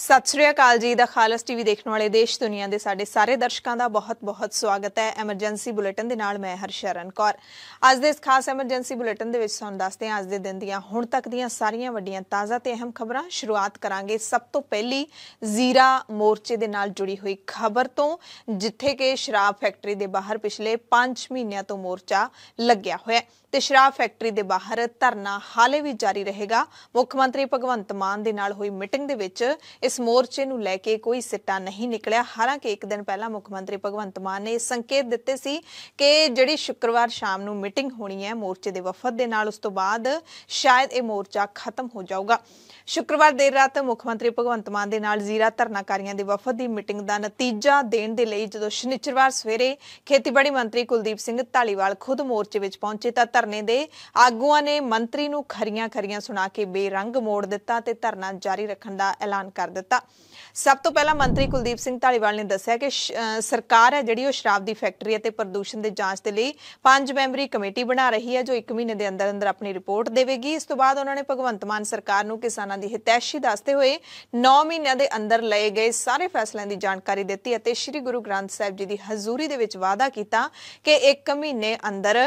ਸਤਿ ਸ੍ਰੀ ਅਕਾਲ ਜੀ ਦਾ ਖਾਲਸ ਟੀਵੀ ਦੇਖਣ ਵਾਲੇ ਦੇਸ਼ ਦੁਨੀਆ ਦੇ ਸਾਡੇ ਸਾਰੇ ਦਰਸ਼ਕਾਂ ਦਾ ਬਹੁਤ-ਬਹੁਤ ਸਵਾਗਤ ਹੈ ਐਮਰਜੈਂਸੀ ਬੁਲੇਟਿਨ ਦੇ ਨਾਲ ਮੈਂ ਹਰਸ਼ਰਨ ਕੌਰ ਅੱਜ ਦੇ ਇਸ ਖਾਸ ਐਮਰਜੈਂਸੀ ਬੁਲੇਟਿਨ ਦੇ ਵਿੱਚ ਤੁਹਾਨੂੰ ਦੱਸਦੇ ਹਾਂ ਅੱਜ ਦੇ ਦਿਨ ਦੀਆਂ ਹੁਣ ਤੱਕ ਦੀਆਂ ਸਾਰੀਆਂ ਵੱਡੀਆਂ ਤਾਜ਼ਾ ਤੇ ਅਹਿਮ ਖਬਰਾਂ ਸ਼ੁਰੂਆਤ ਕਰਾਂਗੇ ਸਭ ਤੋਂ ਪਹਿਲੀ ਜ਼ੀਰਾ ਮੋਰਚੇ ਦੇ ਨਾਲ ਜੁੜੀ ਹੋਈ ਖਬਰ ਤੋਂ ਜਿੱਥੇ ਕਿ ਸ਼ਰਾਬ ਫੈਕਟਰੀ ਦੇ ਬਾਹਰ ਪਿਛਲੇ 5 ਮਹੀਨਿਆਂ ਤੋਂ ਮੋਰਚਾ ਲੱਗਿਆ ਹੋਇਆ ਤੇ ਸ਼ਰਾਬ ਫੈਕਟਰੀ ਦੇ ਬਾਹਰ ਧਰਨਾ ਹਾਲੇ ਵੀ ਜਾਰੀ ਰਹੇਗਾ ਮੁੱਖ ਮੰਤਰੀ ਭਗਵੰਤ ਮਾਨ ਦੇ ਨਾਲ ਹੋਈ ਮੀਟਿੰਗ ਦੇ ਵਿੱਚ ਇਸ ਮੋਰਚੇ ਨੂੰ ਲੈ ਕੇ ਕੋਈ ਸਿੱਟਾ ਨਹੀਂ ਨਿਕਲਿਆ ਹਾਲਾਂਕਿ ਇੱਕ ਦਿਨ ਪਹਿਲਾਂ ਮੁੱਖ ਮੰਤਰੀ ਭਗਵੰਤ ਮਾਨ ਨੇ ਸੰਕੇਤ ਦਿੱਤੇ ਸੀ ਕਿ ਜਿਹੜੀ ਸ਼ੁੱਕਰਵਾਰ ਸ਼ਾਮ ਨੂੰ ਮੀਟਿੰਗ ਹੋਣੀ ਹੈ ਮੋਰਚੇ ਦੇ ਵਫਦ ਦੇ ਨਾਲ ਉਸ ਤੋਂ ਬਾਅਦ ਸ਼ਾਇਦ ਇਹ ਮੋਰਚਾ ਖਤਮ ਹੋ ਜਾਊਗਾ ਸ਼ੁੱਕਰਵਾਰ ਦੇਰ ਰਾਤ ਮੁੱਖ ਮੰਤਰੀ ਭਗਵੰਤ ਮਾਨ ਦੇ ਨਾਲ ਜ਼ੀਰਾ ਧਰਨਾਕਾਰੀਆਂ ਦੇ ਵਫਦ ਦੀ ਮੀਟਿੰਗ ਦਾ ਨਤੀਜਾ ਦੇਣ ਦੇ ਲਈ ਜਦੋਂ ਸ਼ਨੀਚਰਵਾਰ ਸਵੇਰੇ ਖੇਤੀਬਾੜੀ ਮੰਤਰੀ ਕੁਲਦੀਪ ਸਿੰਘ ਢਾਲੀਵਾਲ ਖੁਦ ਮੋਰਚੇ ਵਿੱਚ ਪਹੁੰਚੇ ਤਾਂ ਧਰਨੇ ਦੇ ਆਗੂਆਂ ਨੇ ਮੰਤਰੀ ਨੂੰ ਖਰੀਆਂ ਖਰੀਆਂ ਸੁਣਾ ਕੇ ਬੇਰੰਗ ਮੋੜ ਦਿੱਤਾ ਤੇ ਧਰਨਾ ਜਾਰੀ ਰੱਖਣ ਦਾ ਐਲਾਨ ਕਰ ದತ್ತ ਸਭ ਤੋਂ ਪਹਿਲਾਂ ਮੰਤਰੀ ਕੁਲਦੀਪ ਸਿੰਘ ਢਾਲੀਵਾਲ ਨੇ ਦੱਸਿਆ ਕਿ ਸਰਕਾਰ ਹੈ ਜਿਹੜੀ ਉਹ ਸ਼ਰਾਬ ਦੀ ਫੈਕਟਰੀ ਅਤੇ ਪ੍ਰਦੂਸ਼ਣ ਦੇ ਜਾਂਚ ਦੇ ਲਈ ਪੰਜ ਮੈਂਬਰੀ ਕਮੇਟੀ ਬਣਾ ਰਹੀ ਹੈ ਜੋ 1 ਮਹੀਨੇ ਦੇ ਅੰਦਰ ਅੰਦਰ ਆਪਣੀ ਰਿਪੋਰਟ ਦੇਵੇਗੀ ਇਸ ਤੋਂ ਬਾਅਦ ਉਹਨਾਂ ਨੇ ਭਗਵੰਤ ਮਾਨ ਸਰਕਾਰ ਨੂੰ ਕਿਸਾਨਾਂ ਦੀ ਹਿਤੈਸ਼ੀ ਦੱਸਦੇ ਹੋਏ 9 ਮਹੀਨਿਆਂ ਦੇ ਅੰਦਰ ਲਏ ਗਏ ਸਾਰੇ ਫੈਸਲਿਆਂ ਦੀ ਜਾਣਕਾਰੀ ਦਿੱਤੀ ਅਤੇ ਸ੍ਰੀ ਗੁਰੂ ਗ੍ਰੰਥ ਸਾਹਿਬ ਜੀ ਦੀ ਹਜ਼ੂਰੀ ਦੇ ਵਿੱਚ ਵਾਅਦਾ ਕੀਤਾ ਕਿ 1 ਮਹੀਨੇ ਅੰਦਰ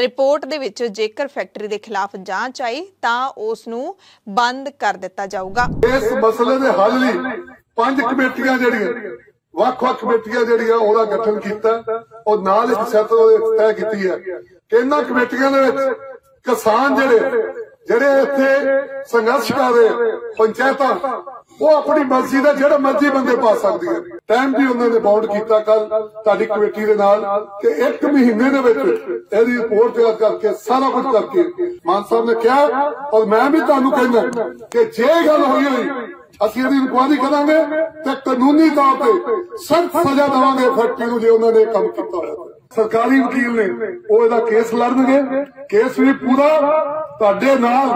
ਰਿਪੋਰਟ ਦੇ ਵਿੱਚ ਜੇਕਰ ਫੈਕਟਰੀ ਦੇ ਖਿਲਾਫ ਜਾਂਚ ਆਈ ਤਾਂ ਉਸ ਨੂੰ ਬੰਦ ਕਰ ਦਿੱਤਾ ਜਾਊਗਾ ਇਸ ਮਸਲੇ ਦੇ ਹੱਲ ਲਈ ਪੰਜ ਕਮੇਟੀਆਂ ਜਿਹੜੀਆਂ ਵੱਖ-ਵੱਖ ਕਮੇਟੀਆਂ ਜਿਹੜੀਆਂ ਉਹਦਾ ਗਠਨ ਕੀਤਾ ਔਰ ਨਾਲ ਇੱਕ ਸੈੱਟ ਉਹਦੇ ਤੈਅ ਕੀਤੀ ਹੈ ਕਿ ਇਹਨਾਂ ਕਮੇਟੀਆਂ ਦੇ ਵਿੱਚ ਕਿਸਾਨ ਜਿਹੜੇ ਜਿਹੜੇ ਇੱਥੇ ਸੰਘਰਸ਼ ਕਰ ਰਹੇ ਪੰਚਾਇਤਾਂ ਉਹ ਆਪਣੀ ਮਰਜ਼ੀ ਦਾ ਜਿਹੜਾ ਮਰਜ਼ੀ ਬੰਦੇ ਪਾ ਸਕਦੀ ਹੈ ਟਾਈਮ ਵੀ ਉਹਨਾਂ ਨੇ ਬਾਉਂਡ ਕੀਤਾ ਕੱਲ ਤੁਹਾਡੀ ਕਮੇਟੀ ਦੇ ਨਾਲ ਕਿ ਇੱਕ ਮਹੀਨੇ ਦੇ ਵਿੱਚ ਇਹਦੀ ਰਿਪੋਰਟ ਤਿਆਰ ਕਰਕੇ ਸਾਰਾ ਕੁਝ ਕਰਕੇ ਮਾਨ ਸਾਹਿਬ ਨੇ ਕਿਹਾ ਔਰ ਮੈਂ ਵੀ ਤੁਹਾਨੂੰ ਕਹਿੰਦਾ ਕਿ ਜੇ ਗੱਲ ਹੋਈ ਹੋਈ ਅਸੀਂ ਇਹਦੀ ਇਨਕੁਆਇਰੀ ਕਰਾਂਗੇ ਤੇ ਕਾਨੂੰਨੀ ਤੌਰ ਤੇ ਸਖਤ ਸਜ਼ਾ ਦੇਵਾਂਗੇ ਫੈਕਟਰੀ ਨੂੰ ਜੇ ਉਹਨਾਂ ਨੇ ਕੰਮ ਕੀਤਾ ਹੋਇਆ ਸਰਕਾਰੀ ਵਕੀਲ ਨੇ ਉਹ ਇਹਦਾ ਕੇਸ ਲੜਨਗੇ ਕੇਸ ਵੀ ਪੂਰਾ ਤੁਹਾਡੇ ਨਾਲ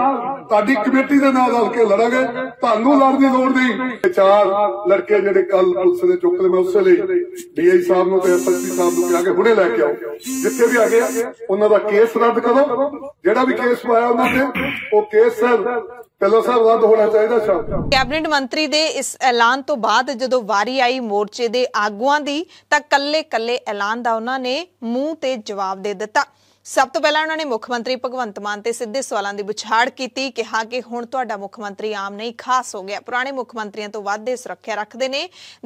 ਤੁਹਾਡੀ ਕਮੇਟੀ ਦੇ ਨਾਲ ਰਲ ਕੇ ਲੜਾਂਗੇ ਤੁਹਾਨੂੰ ਲੜਨ ਦੀ ਲੋੜ ਨਹੀਂ ਚਾਰ ਲੜਕੇ ਜਿਹੜੇ ਕੱਲ ਪੁਲਿਸ ਦੇ ਚੁੱਕ ਲਏ ਮੈਂ ਉਸੇ ਲਈ ਡੀਆਈ ਸਾਹਿਬ ਨੂੰ ਤੇ ਐਸਐਸਪੀ ਸਾਹਿਬ ਨੂੰ ਕਿਹਾ ਕਿ ਹੁਣੇ ਲੈ ਕੇ ਆਓ ਜਿੱਥੇ ਵੀ ਆ ਗਏ ਉਹਨਾਂ ਦਾ ਕੇਸ ਰੱਦ ਕਰੋ ਜਿਹੜਾ ਵੀ ਕੇਸ ਪਾਇਆ ਉਹਨਾਂ ਤੇ ਉਹ ਕੇਸ ਸਰ ਕੱਲਾ ਸਾਹਿਬ ਰੱਦ ਹੋਣਾ ਚਾਹੀਦਾ ਸ਼ਾਮ ਕੈਬਨਿਟ ਮੰਤਰੀ ਦੇ ਇਸ ਐਲਾਨ ਤੋਂ ਬਾਅਦ ਜਦੋਂ ਵਾਰੀ ਆਈ ਮੋਰਚੇ ਦੇ ਆਗੂਆਂ ਦੀ ਤਾਂ ਕੱਲੇ ਕੱਲੇ ਐਲਾਨ ਦਾ ਉਹਨਾਂ ਨੇ ਮੂੰਹ ਤੇ ਜਵਾਬ ਦੇ ਦਿੱਤਾ ਸਭ ਤੋਂ ਪਹਿਲਾਂ ਉਹਨਾਂ ਨੇ ਮੁੱਖ ਮੰਤਰੀ ਭਗਵੰਤ ਮਾਨ ਤੇ ਸਿੱਧੇ ਸਵਾਲਾਂ ਦੀ ਵਿਛਾੜ ਕੀਤੀ ਕਿਹਾ ਕਿ ਹੁਣ ਤੁਹਾਡਾ ਮੁੱਖ ਮੰਤਰੀ ਆਮ ਨਹੀਂ ਖਾਸ ਹੋ ਗਿਆ ਪੁਰਾਣੇ ਮੁੱਖ ਮੰਤਰੀਆਂ ਤੋਂ ਵੱਧ ਦੇ ਸੁਰੱਖਿਆ ਰੱਖਦੇ ਨੇ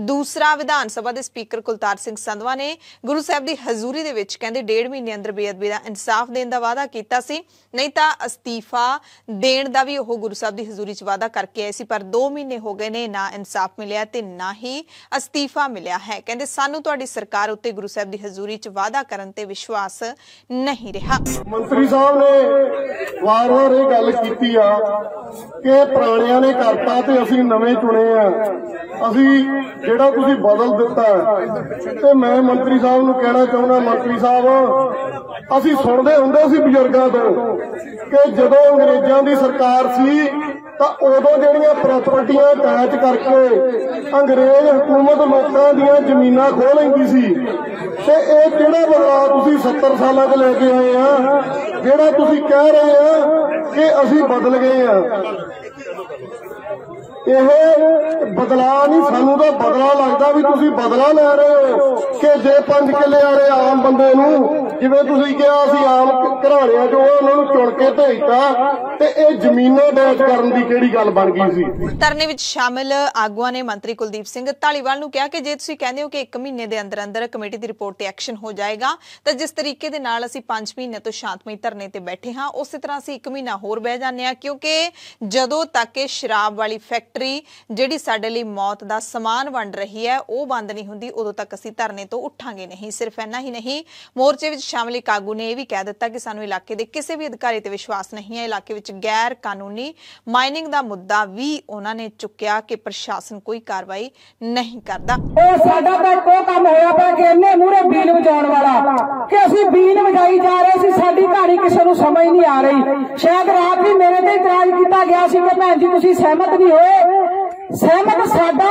ਦੂਸਰਾ ਵਿਧਾਨ ਸਭਾ ਦੇ ਸਪੀਕਰ ਕੁਲਤਾਰ ਸਿੰਘ ਸੰਧਵਾ ਨੇ ਗੁਰੂ ਸਾਹਿਬ ਦੀ ਹਜ਼ੂਰੀ ਦੇ ਵਿੱਚ ਕਹਿੰਦੇ ਡੇਢ ਮਹੀਨੇ ਅੰਦਰ ਬੇਅਦਬੀ ਦਾ ਇਨਸਾਫ ਦੇਣ ਦਾ ਵਾਅਦਾ ਕੀਤਾ ਸੀ ਨਹੀਂ ਤਾਂ ਅਸਤੀਫਾ ਦੇਣ ਦਾ ਵੀ ਉਹ ਗੁਰੂ ਸਾਹਿਬ ਦੀ ਹਜ਼ੂਰੀ 'ਚ ਵਾਅਦਾ ਕਰਕੇ ਆਏ ਸੀ ਪਰ 2 ਮਹੀਨੇ ਹੋ ਗਏ ਨੇ ਨਾ ਇਨਸਾਫ ਮਿਲਿਆ ਤੇ ਨਾ ਹੀ ਅਸਤੀਫਾ ਮਿਲਿਆ ਹੈ ਕਹਿੰਦੇ ਸਾਨੂੰ ਤੁਹਾਡੀ ਸਰਕਾਰ ਉੱਤੇ ਗੁਰੂ ਸਾਹਿਬ ਦੀ ਹਜ਼ੂਰੀ 'ਚ ਵਾਅਦਾ ਕਰਨ ਤੇ ਵਿਸ਼ਵਾਸ ਨਹੀਂ ਨਹੀਂ ਰਿਹਾ ਮੰਤਰੀ ਸਾਹਿਬ ਨੇ ਵਾਰ-ਵਾਰ ਇਹ ਗੱਲ ਕੀਤੀ ਆ ਕਿ ਪੁਰਾਣਿਆਂ ਨੇ ਕਰਤਾ ਤੇ ਅਸੀਂ ਨਵੇਂ ਚੁਣੇ ਆ ਅਸੀਂ ਜਿਹੜਾ ਤੁਸੀਂ ਬਦਲ ਦਿੱਤਾ ਤੇ ਮੈਂ ਮੰਤਰੀ ਸਾਹਿਬ ਨੂੰ ਕਹਿਣਾ ਚਾਹੁੰਦਾ ਮੰਤਰੀ ਸਾਹਿਬ ਅਸੀਂ ਸੁਣਦੇ ਹੁੰਦੇ ਸੀ ਬਜ਼ੁਰਗਾਂ ਤੋਂ ਕਿ ਜਦੋਂ ਅੰਗਰੇਜ਼ਾਂ ਦੀ ਸਰਕਾਰ ਸੀ ਤਾਂ ਉਦੋਂ ਜਿਹੜੀਆਂ ਪ੍ਰਾਪਰਟੀਆਂ ਕਾਇਦ ਕਰਕੇ ਅੰਗਰੇਜ਼ ਹਕੂਮਤ ਲੋਕਾਂ ਦੀਆਂ ਜ਼ਮੀਨਾਂ ਖੋਹ ਲੈਂਦੀ ਸੀ ਤੇ ਇਹ ਕਿਹੜਾ ਬਦਲਾਅ ਤੁਸੀਂ 70 ਸਾਲਾਂ ਤੋਂ ਲੈ ਕੇ ਆਏ ਰਹੇ ਆ ਜਿਹੜਾ ਤੁਸੀਂ ਕਹਿ ਰਹੇ ਆ ਕਿ ਅਸੀਂ ਬਦਲ ਗਏ ਆ ਇਹ ਬਦਲਾ ਨਹੀਂ ਸਾਨੂੰ ਤਾਂ ਬਦਲਾ ਲੱਗਦਾ ਵੀ ਤੁਸੀਂ ਬਦਲਾ ਲੈ ਰਹੇ ਹੋ ਕਿ ਜੇ ਪੰਜ ਕਿੱਲੇ ਵਾਲੇ ਆਮ ਬੰਦੇ ਨੂੰ ਜਿਵੇਂ ਤੁਸੀਂ ਕਿਹਾ ਸੀ ਆਮ ਘਰਾਣਿਆਂ ਚੋਂ ਉਹਨਾਂ ਨੂੰ ਚੁਣ ਕੇ ਭੇਜਤਾ ਤੇ ਇਹ ਜ਼ਮੀਨਾਂ ਡੈਸ਼ ਕਰਨ ਦੀ ਕਿਹੜੀ ਗੱਲ ਬਣ ਗਈ ਸੀ ਧਰਨੇ ਵਿੱਚ ਸ਼ਾਮਿਲ ਆਗੂਆਂ ਨੇ ਮੰਤਰੀ ਕੁਲਦੀਪ ਸਿੰਘ ਢਾਲੀਵਾਲ ਨੂੰ ਕਿਹਾ ਕਿ ਜੇ ਤੁਸੀਂ ਕਹਿੰਦੇ ਹੋ ਕਿ 1 ਮਹੀਨੇ ਦੇ ਅੰਦਰ ਅੰਦਰ ਕਮੇਟੀ ਦੀ ਰਿਪੋਰਟ ਤੇ ਐਕਸ਼ਨ ਹੋ ਜਾਏਗਾ ਤਾਂ ਜਿਸ ਤਰੀਕੇ ਦੇ ਨਾਲ ਅਸੀਂ 5 ਮਹੀਨੇ ਤੋਂ ਸ਼ਾਂਤਮਈ ਧਰਨੇ ਤੇ ਬੈਠੇ ਹਾਂ ਉਸੇ ਤਰ੍ਹਾਂ ਅਸੀਂ 1 ਮਹੀਨਾ ਹੋਰ ਬਹਿ ਜਾਂਦੇ ਹਾਂ ਕਿਉਂਕਿ ਜਦੋਂ ਤੱਕ ਇਹ ਸ਼ਰਾਬ ਵਾਲੀ ਫੈਕਟਰੀ ਜਿਹੜੀ ਸਾਡੇ ਲਈ ਮੌਤ ਦਾ ਸਮਾਨ ਵੰਡ ਰਹੀ ਹੈ ਉਹ ਬੰਦ ਨਹੀਂ ਹੁੰਦੀ ਉਦੋਂ ਤੱਕ ਅਸੀਂ ਧਰਨੇ ਤੋਂ ਉੱਠਾਂਗੇ ਨਹੀਂ ਸਿਰਫ ਇੰਨਾ ਹੀ ਨਹੀਂ ਮੋਰਚੇ ਵਿੱਚ ਸ਼ਾਮਲੀ ਕਾਗੂ ਨੇ ਇਹ ਵੀ ਕਹਿ ਦਿੱਤਾ ਕਿ ਸਾਨੂੰ ਇਲਾਕੇ ਦੇ ਕਿਸੇ ਵੀ ਅਧਿਕਾਰੀ ਤੇ ਵਿਸ਼ਵਾਸ ਨਹੀਂ ਹੈ ਇਲਾਕੇ ਵਿੱਚ ਗੈਰ ਕਾਨੂੰਨੀ ਮਾਈਨਿੰਗ ਦਾ ਮੁੱਦਾ ਵੀ ਉਹਨਾਂ ਨੇ ਚੁੱਕਿਆ ਕਿ ਪ੍ਰਸ਼ਾਸਨ ਕੋਈ ਕਾਰਵਾਈ ਨਹੀਂ ਕਰਦਾ ਉਹ ਸਾਡਾ ਤਾਂ ਕੋ ਕੰਮ ਹੋਇਆ ਪਿਆ ਕਿ ਇੰਨੇ ਮੂਰੇ ਬੀਨ ਵਜਾਉਣ ਵਾਲਾ ਕਿ ਅਸੀਂ ਬੀਨ ਵਜਾਈ ਜਾ ਰਹੇ ਸੀ ਸਾਡੀ ਕਹਾਣੀ ਕਿਸੇ ਨੂੰ ਸਮਝ ਨਹੀਂ ਆ ਰਹੀ ਸ਼ਾਇਦ ਰਾਤ ਵੀ ਮੇਰੇ ਤੇ ਇਤਰਾਜ਼ ਕੀਤਾ ਗਿਆ ਸੀ ਕਿ ਭੈਣ ਜੀ ਤੁਸੀਂ ਸਹਿਮਤ ਨਹੀਂ ਹੋਏ ਸਹਿਮਤ ਸਾਡਾ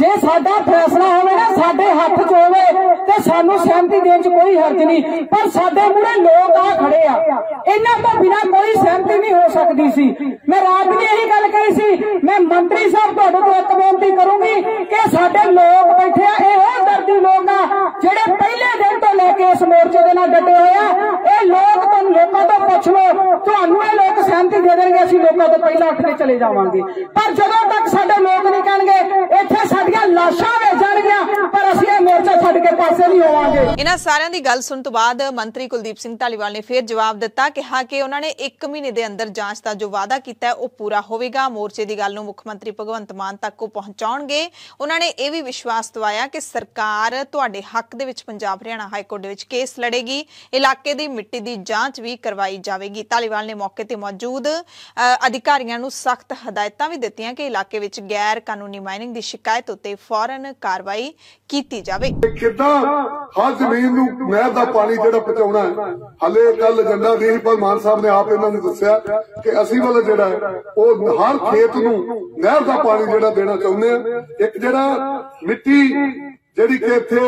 ਜੇ ਸਾਡਾ ਫੈਸਲਾ ਹੋਵੇ ਨਾ ਸਾਡੇ ਹੱਥ 'ਚ ਹੋਵੇ ਤੇ ਸਾਨੂੰ ਸਹਿਮਤੀ ਦੇਣ 'ਚ ਕੋਈ ਹਰਜ ਨਹੀਂ ਪਰ ਸਾਡੇ ਮੂਹਰੇ ਲੋਕ ਆ ਖੜੇ ਆ ਇਹਨਾਂ ਤੋਂ ਬਿਨਾ ਕੋਈ ਸਹਿਮਤੀ ਨਹੀਂ ਹੋ ਸਕਦੀ ਸੀ ਮੈਂ ਰਾਤ ਵੀ ਇਹੀ ਗੱਲ ਕਹੀ ਸੀ ਮੈਂ ਮੰਤਰੀ ਸਾਹਿਬ ਤੁਹਾਡੇ ਤੋਂ ਇੱਕ ਬੇਨਤੀ ਕਰੂੰਗੀ ਕਿ ਸਾਡੇ ਲੋਕ ਬੈਠੇ ਆ ਇਹੋ ਦਰਦੀ ਲੋਕ ਆ ਜਿਹੜੇ ਇਸ ਮੋਰਚੇ ਦੇ ਨਾਲ ਡਟੇ ਹੋਏ ਆ ਇਹ ਲੋਕ ਤੋਂ ਲੋਕਾਂ ਤੋਂ ਪੁੱਛ ਲੋ ਤੁਹਾਨੂੰ ਇਹ ਲੋਕ ਸ਼ਾਂਤੀ ਦੇ ਦੇਣਗੇ ਅਸੀਂ ਲੋਕਾਂ ਤੋਂ ਪਹਿਲਾਂ ਉੱਠ ਕੇ ਚਲੇ ਜਾਵਾਂਗੇ ਪਰ ਜਦੋਂ ਤੱਕ ਸਾਡੇ ਲੋਕ ਨਹੀਂ ਕਹਿਣਗੇ ਇੱਥੇ ਸਾਡੀਆਂ ਲਾਸ਼ਾਂ ਜਾਣਗੀਆਂ ਪਰ ਅਸੀਂ ਇਹ ਮੋਰਚਾ ਛੱਡ ਕੇ ਪਾਸੇ ਨਹੀਂ ਹੋਵਾਂਗੇ ਇਹਨਾਂ ਸਾਰਿਆਂ ਦੀ ਗੱਲ ਸੁਣਨ ਤੋਂ ਬਾਅਦ ਮੰਤਰੀ ਕੁਲਦੀਪ ਸਿੰਘ ਢਾਲੀਵਾਲ ਨੇ ਫਿਰ ਜਵਾਬ ਦਿੱਤਾ ਕਿਹਾ ਕਿ ਉਹਨਾਂ ਨੇ 1 ਮਹੀਨੇ ਦੇ ਅੰਦਰ ਜਾਂਚ ਦਾ ਜੋ ਵਾਅਦਾ ਕੀਤਾ ਹੈ ਉਹ ਪੂਰਾ ਹੋਵੇਗਾ ਮੋਰਚੇ ਦੀ ਗੱਲ ਨੂੰ ਮੁੱਖ ਮੰਤਰੀ ਭਗਵੰਤ ਮਾਨ ਤੱਕ ਉਹ ਪਹੁੰਚਾਉਣਗੇ ਉਹਨਾਂ ਨੇ ਇਹ ਵੀ ਵਿਸ਼ਵਾਸ ਦਿਵਾਇਆ ਕਿ ਸਰਕਾਰ ਤੁਹਾਡੇ ਹੱਕ ਦੇ ਵਿੱਚ ਪੰਜਾਬ ਹਰਿਆਣਾ ਹਾਈ ਕੋਰਟ ਦੇ ਵਿੱਚ ਕੇਸ ਲੜੇਗੀ ਇਲਾਕੇ ਦੀ ਮਿੱਟੀ ਦੀ ਜਾਂਚ ਵੀ ਕਰਵਾਈ ਜਾਵੇਗੀ ਤਾਲੀਵਾਲ ਨੇ ਮੌਕੇ ਤੇ ਮੌਜੂਦ ਅਧਿਕਾਰੀਆਂ ਨੂੰ ਸਖਤ ਹਦਾਇਤਾਂ ਵੀ ਦਿੱਤੀਆਂ ਕਿ ਇਲਾਕੇ ਵਿੱਚ ਗੈਰ ਕਾਨੂੰਨੀ ਮਾਈਨਿੰਗ ਦੀ ਸ਼ਿਕਾਇਤ ਉੱਤੇ ਫੌਰਨ ਕਾਰਵਾਈ ਕੀਤੀ ਜਾਵੇ ਕਿਦਾਂ ਹਾਂ ਜ਼ਮੀਨ ਨੂੰ ਨਹਿਰ ਦਾ ਪਾਣੀ ਜਿਹੜਾ ਪਹੁੰਚਾਉਣਾ ਹਲੇ ਕੱਲ ਜੰਡਾ ਨਹੀਂ ਪਰ ਮਾਨ ਸਾਹਿਬ ਨੇ ਆਪ ਇਹਨਾਂ ਨੂੰ ਦੱਸਿਆ ਕਿ ਅਸੀਂ ਵੱਲ ਜਿਹੜਾ ਉਹ ਹਰ ਖੇਤ ਨੂੰ ਨਹਿਰ ਦਾ ਪਾਣੀ ਜਿਹੜਾ ਦੇਣਾ ਚਾਹੁੰਦੇ ਆ ਇੱਕ ਜਿਹੜਾ ਮਿੱਟੀ ਜਿਹੜੀ ਕਿ ਇੱਥੇ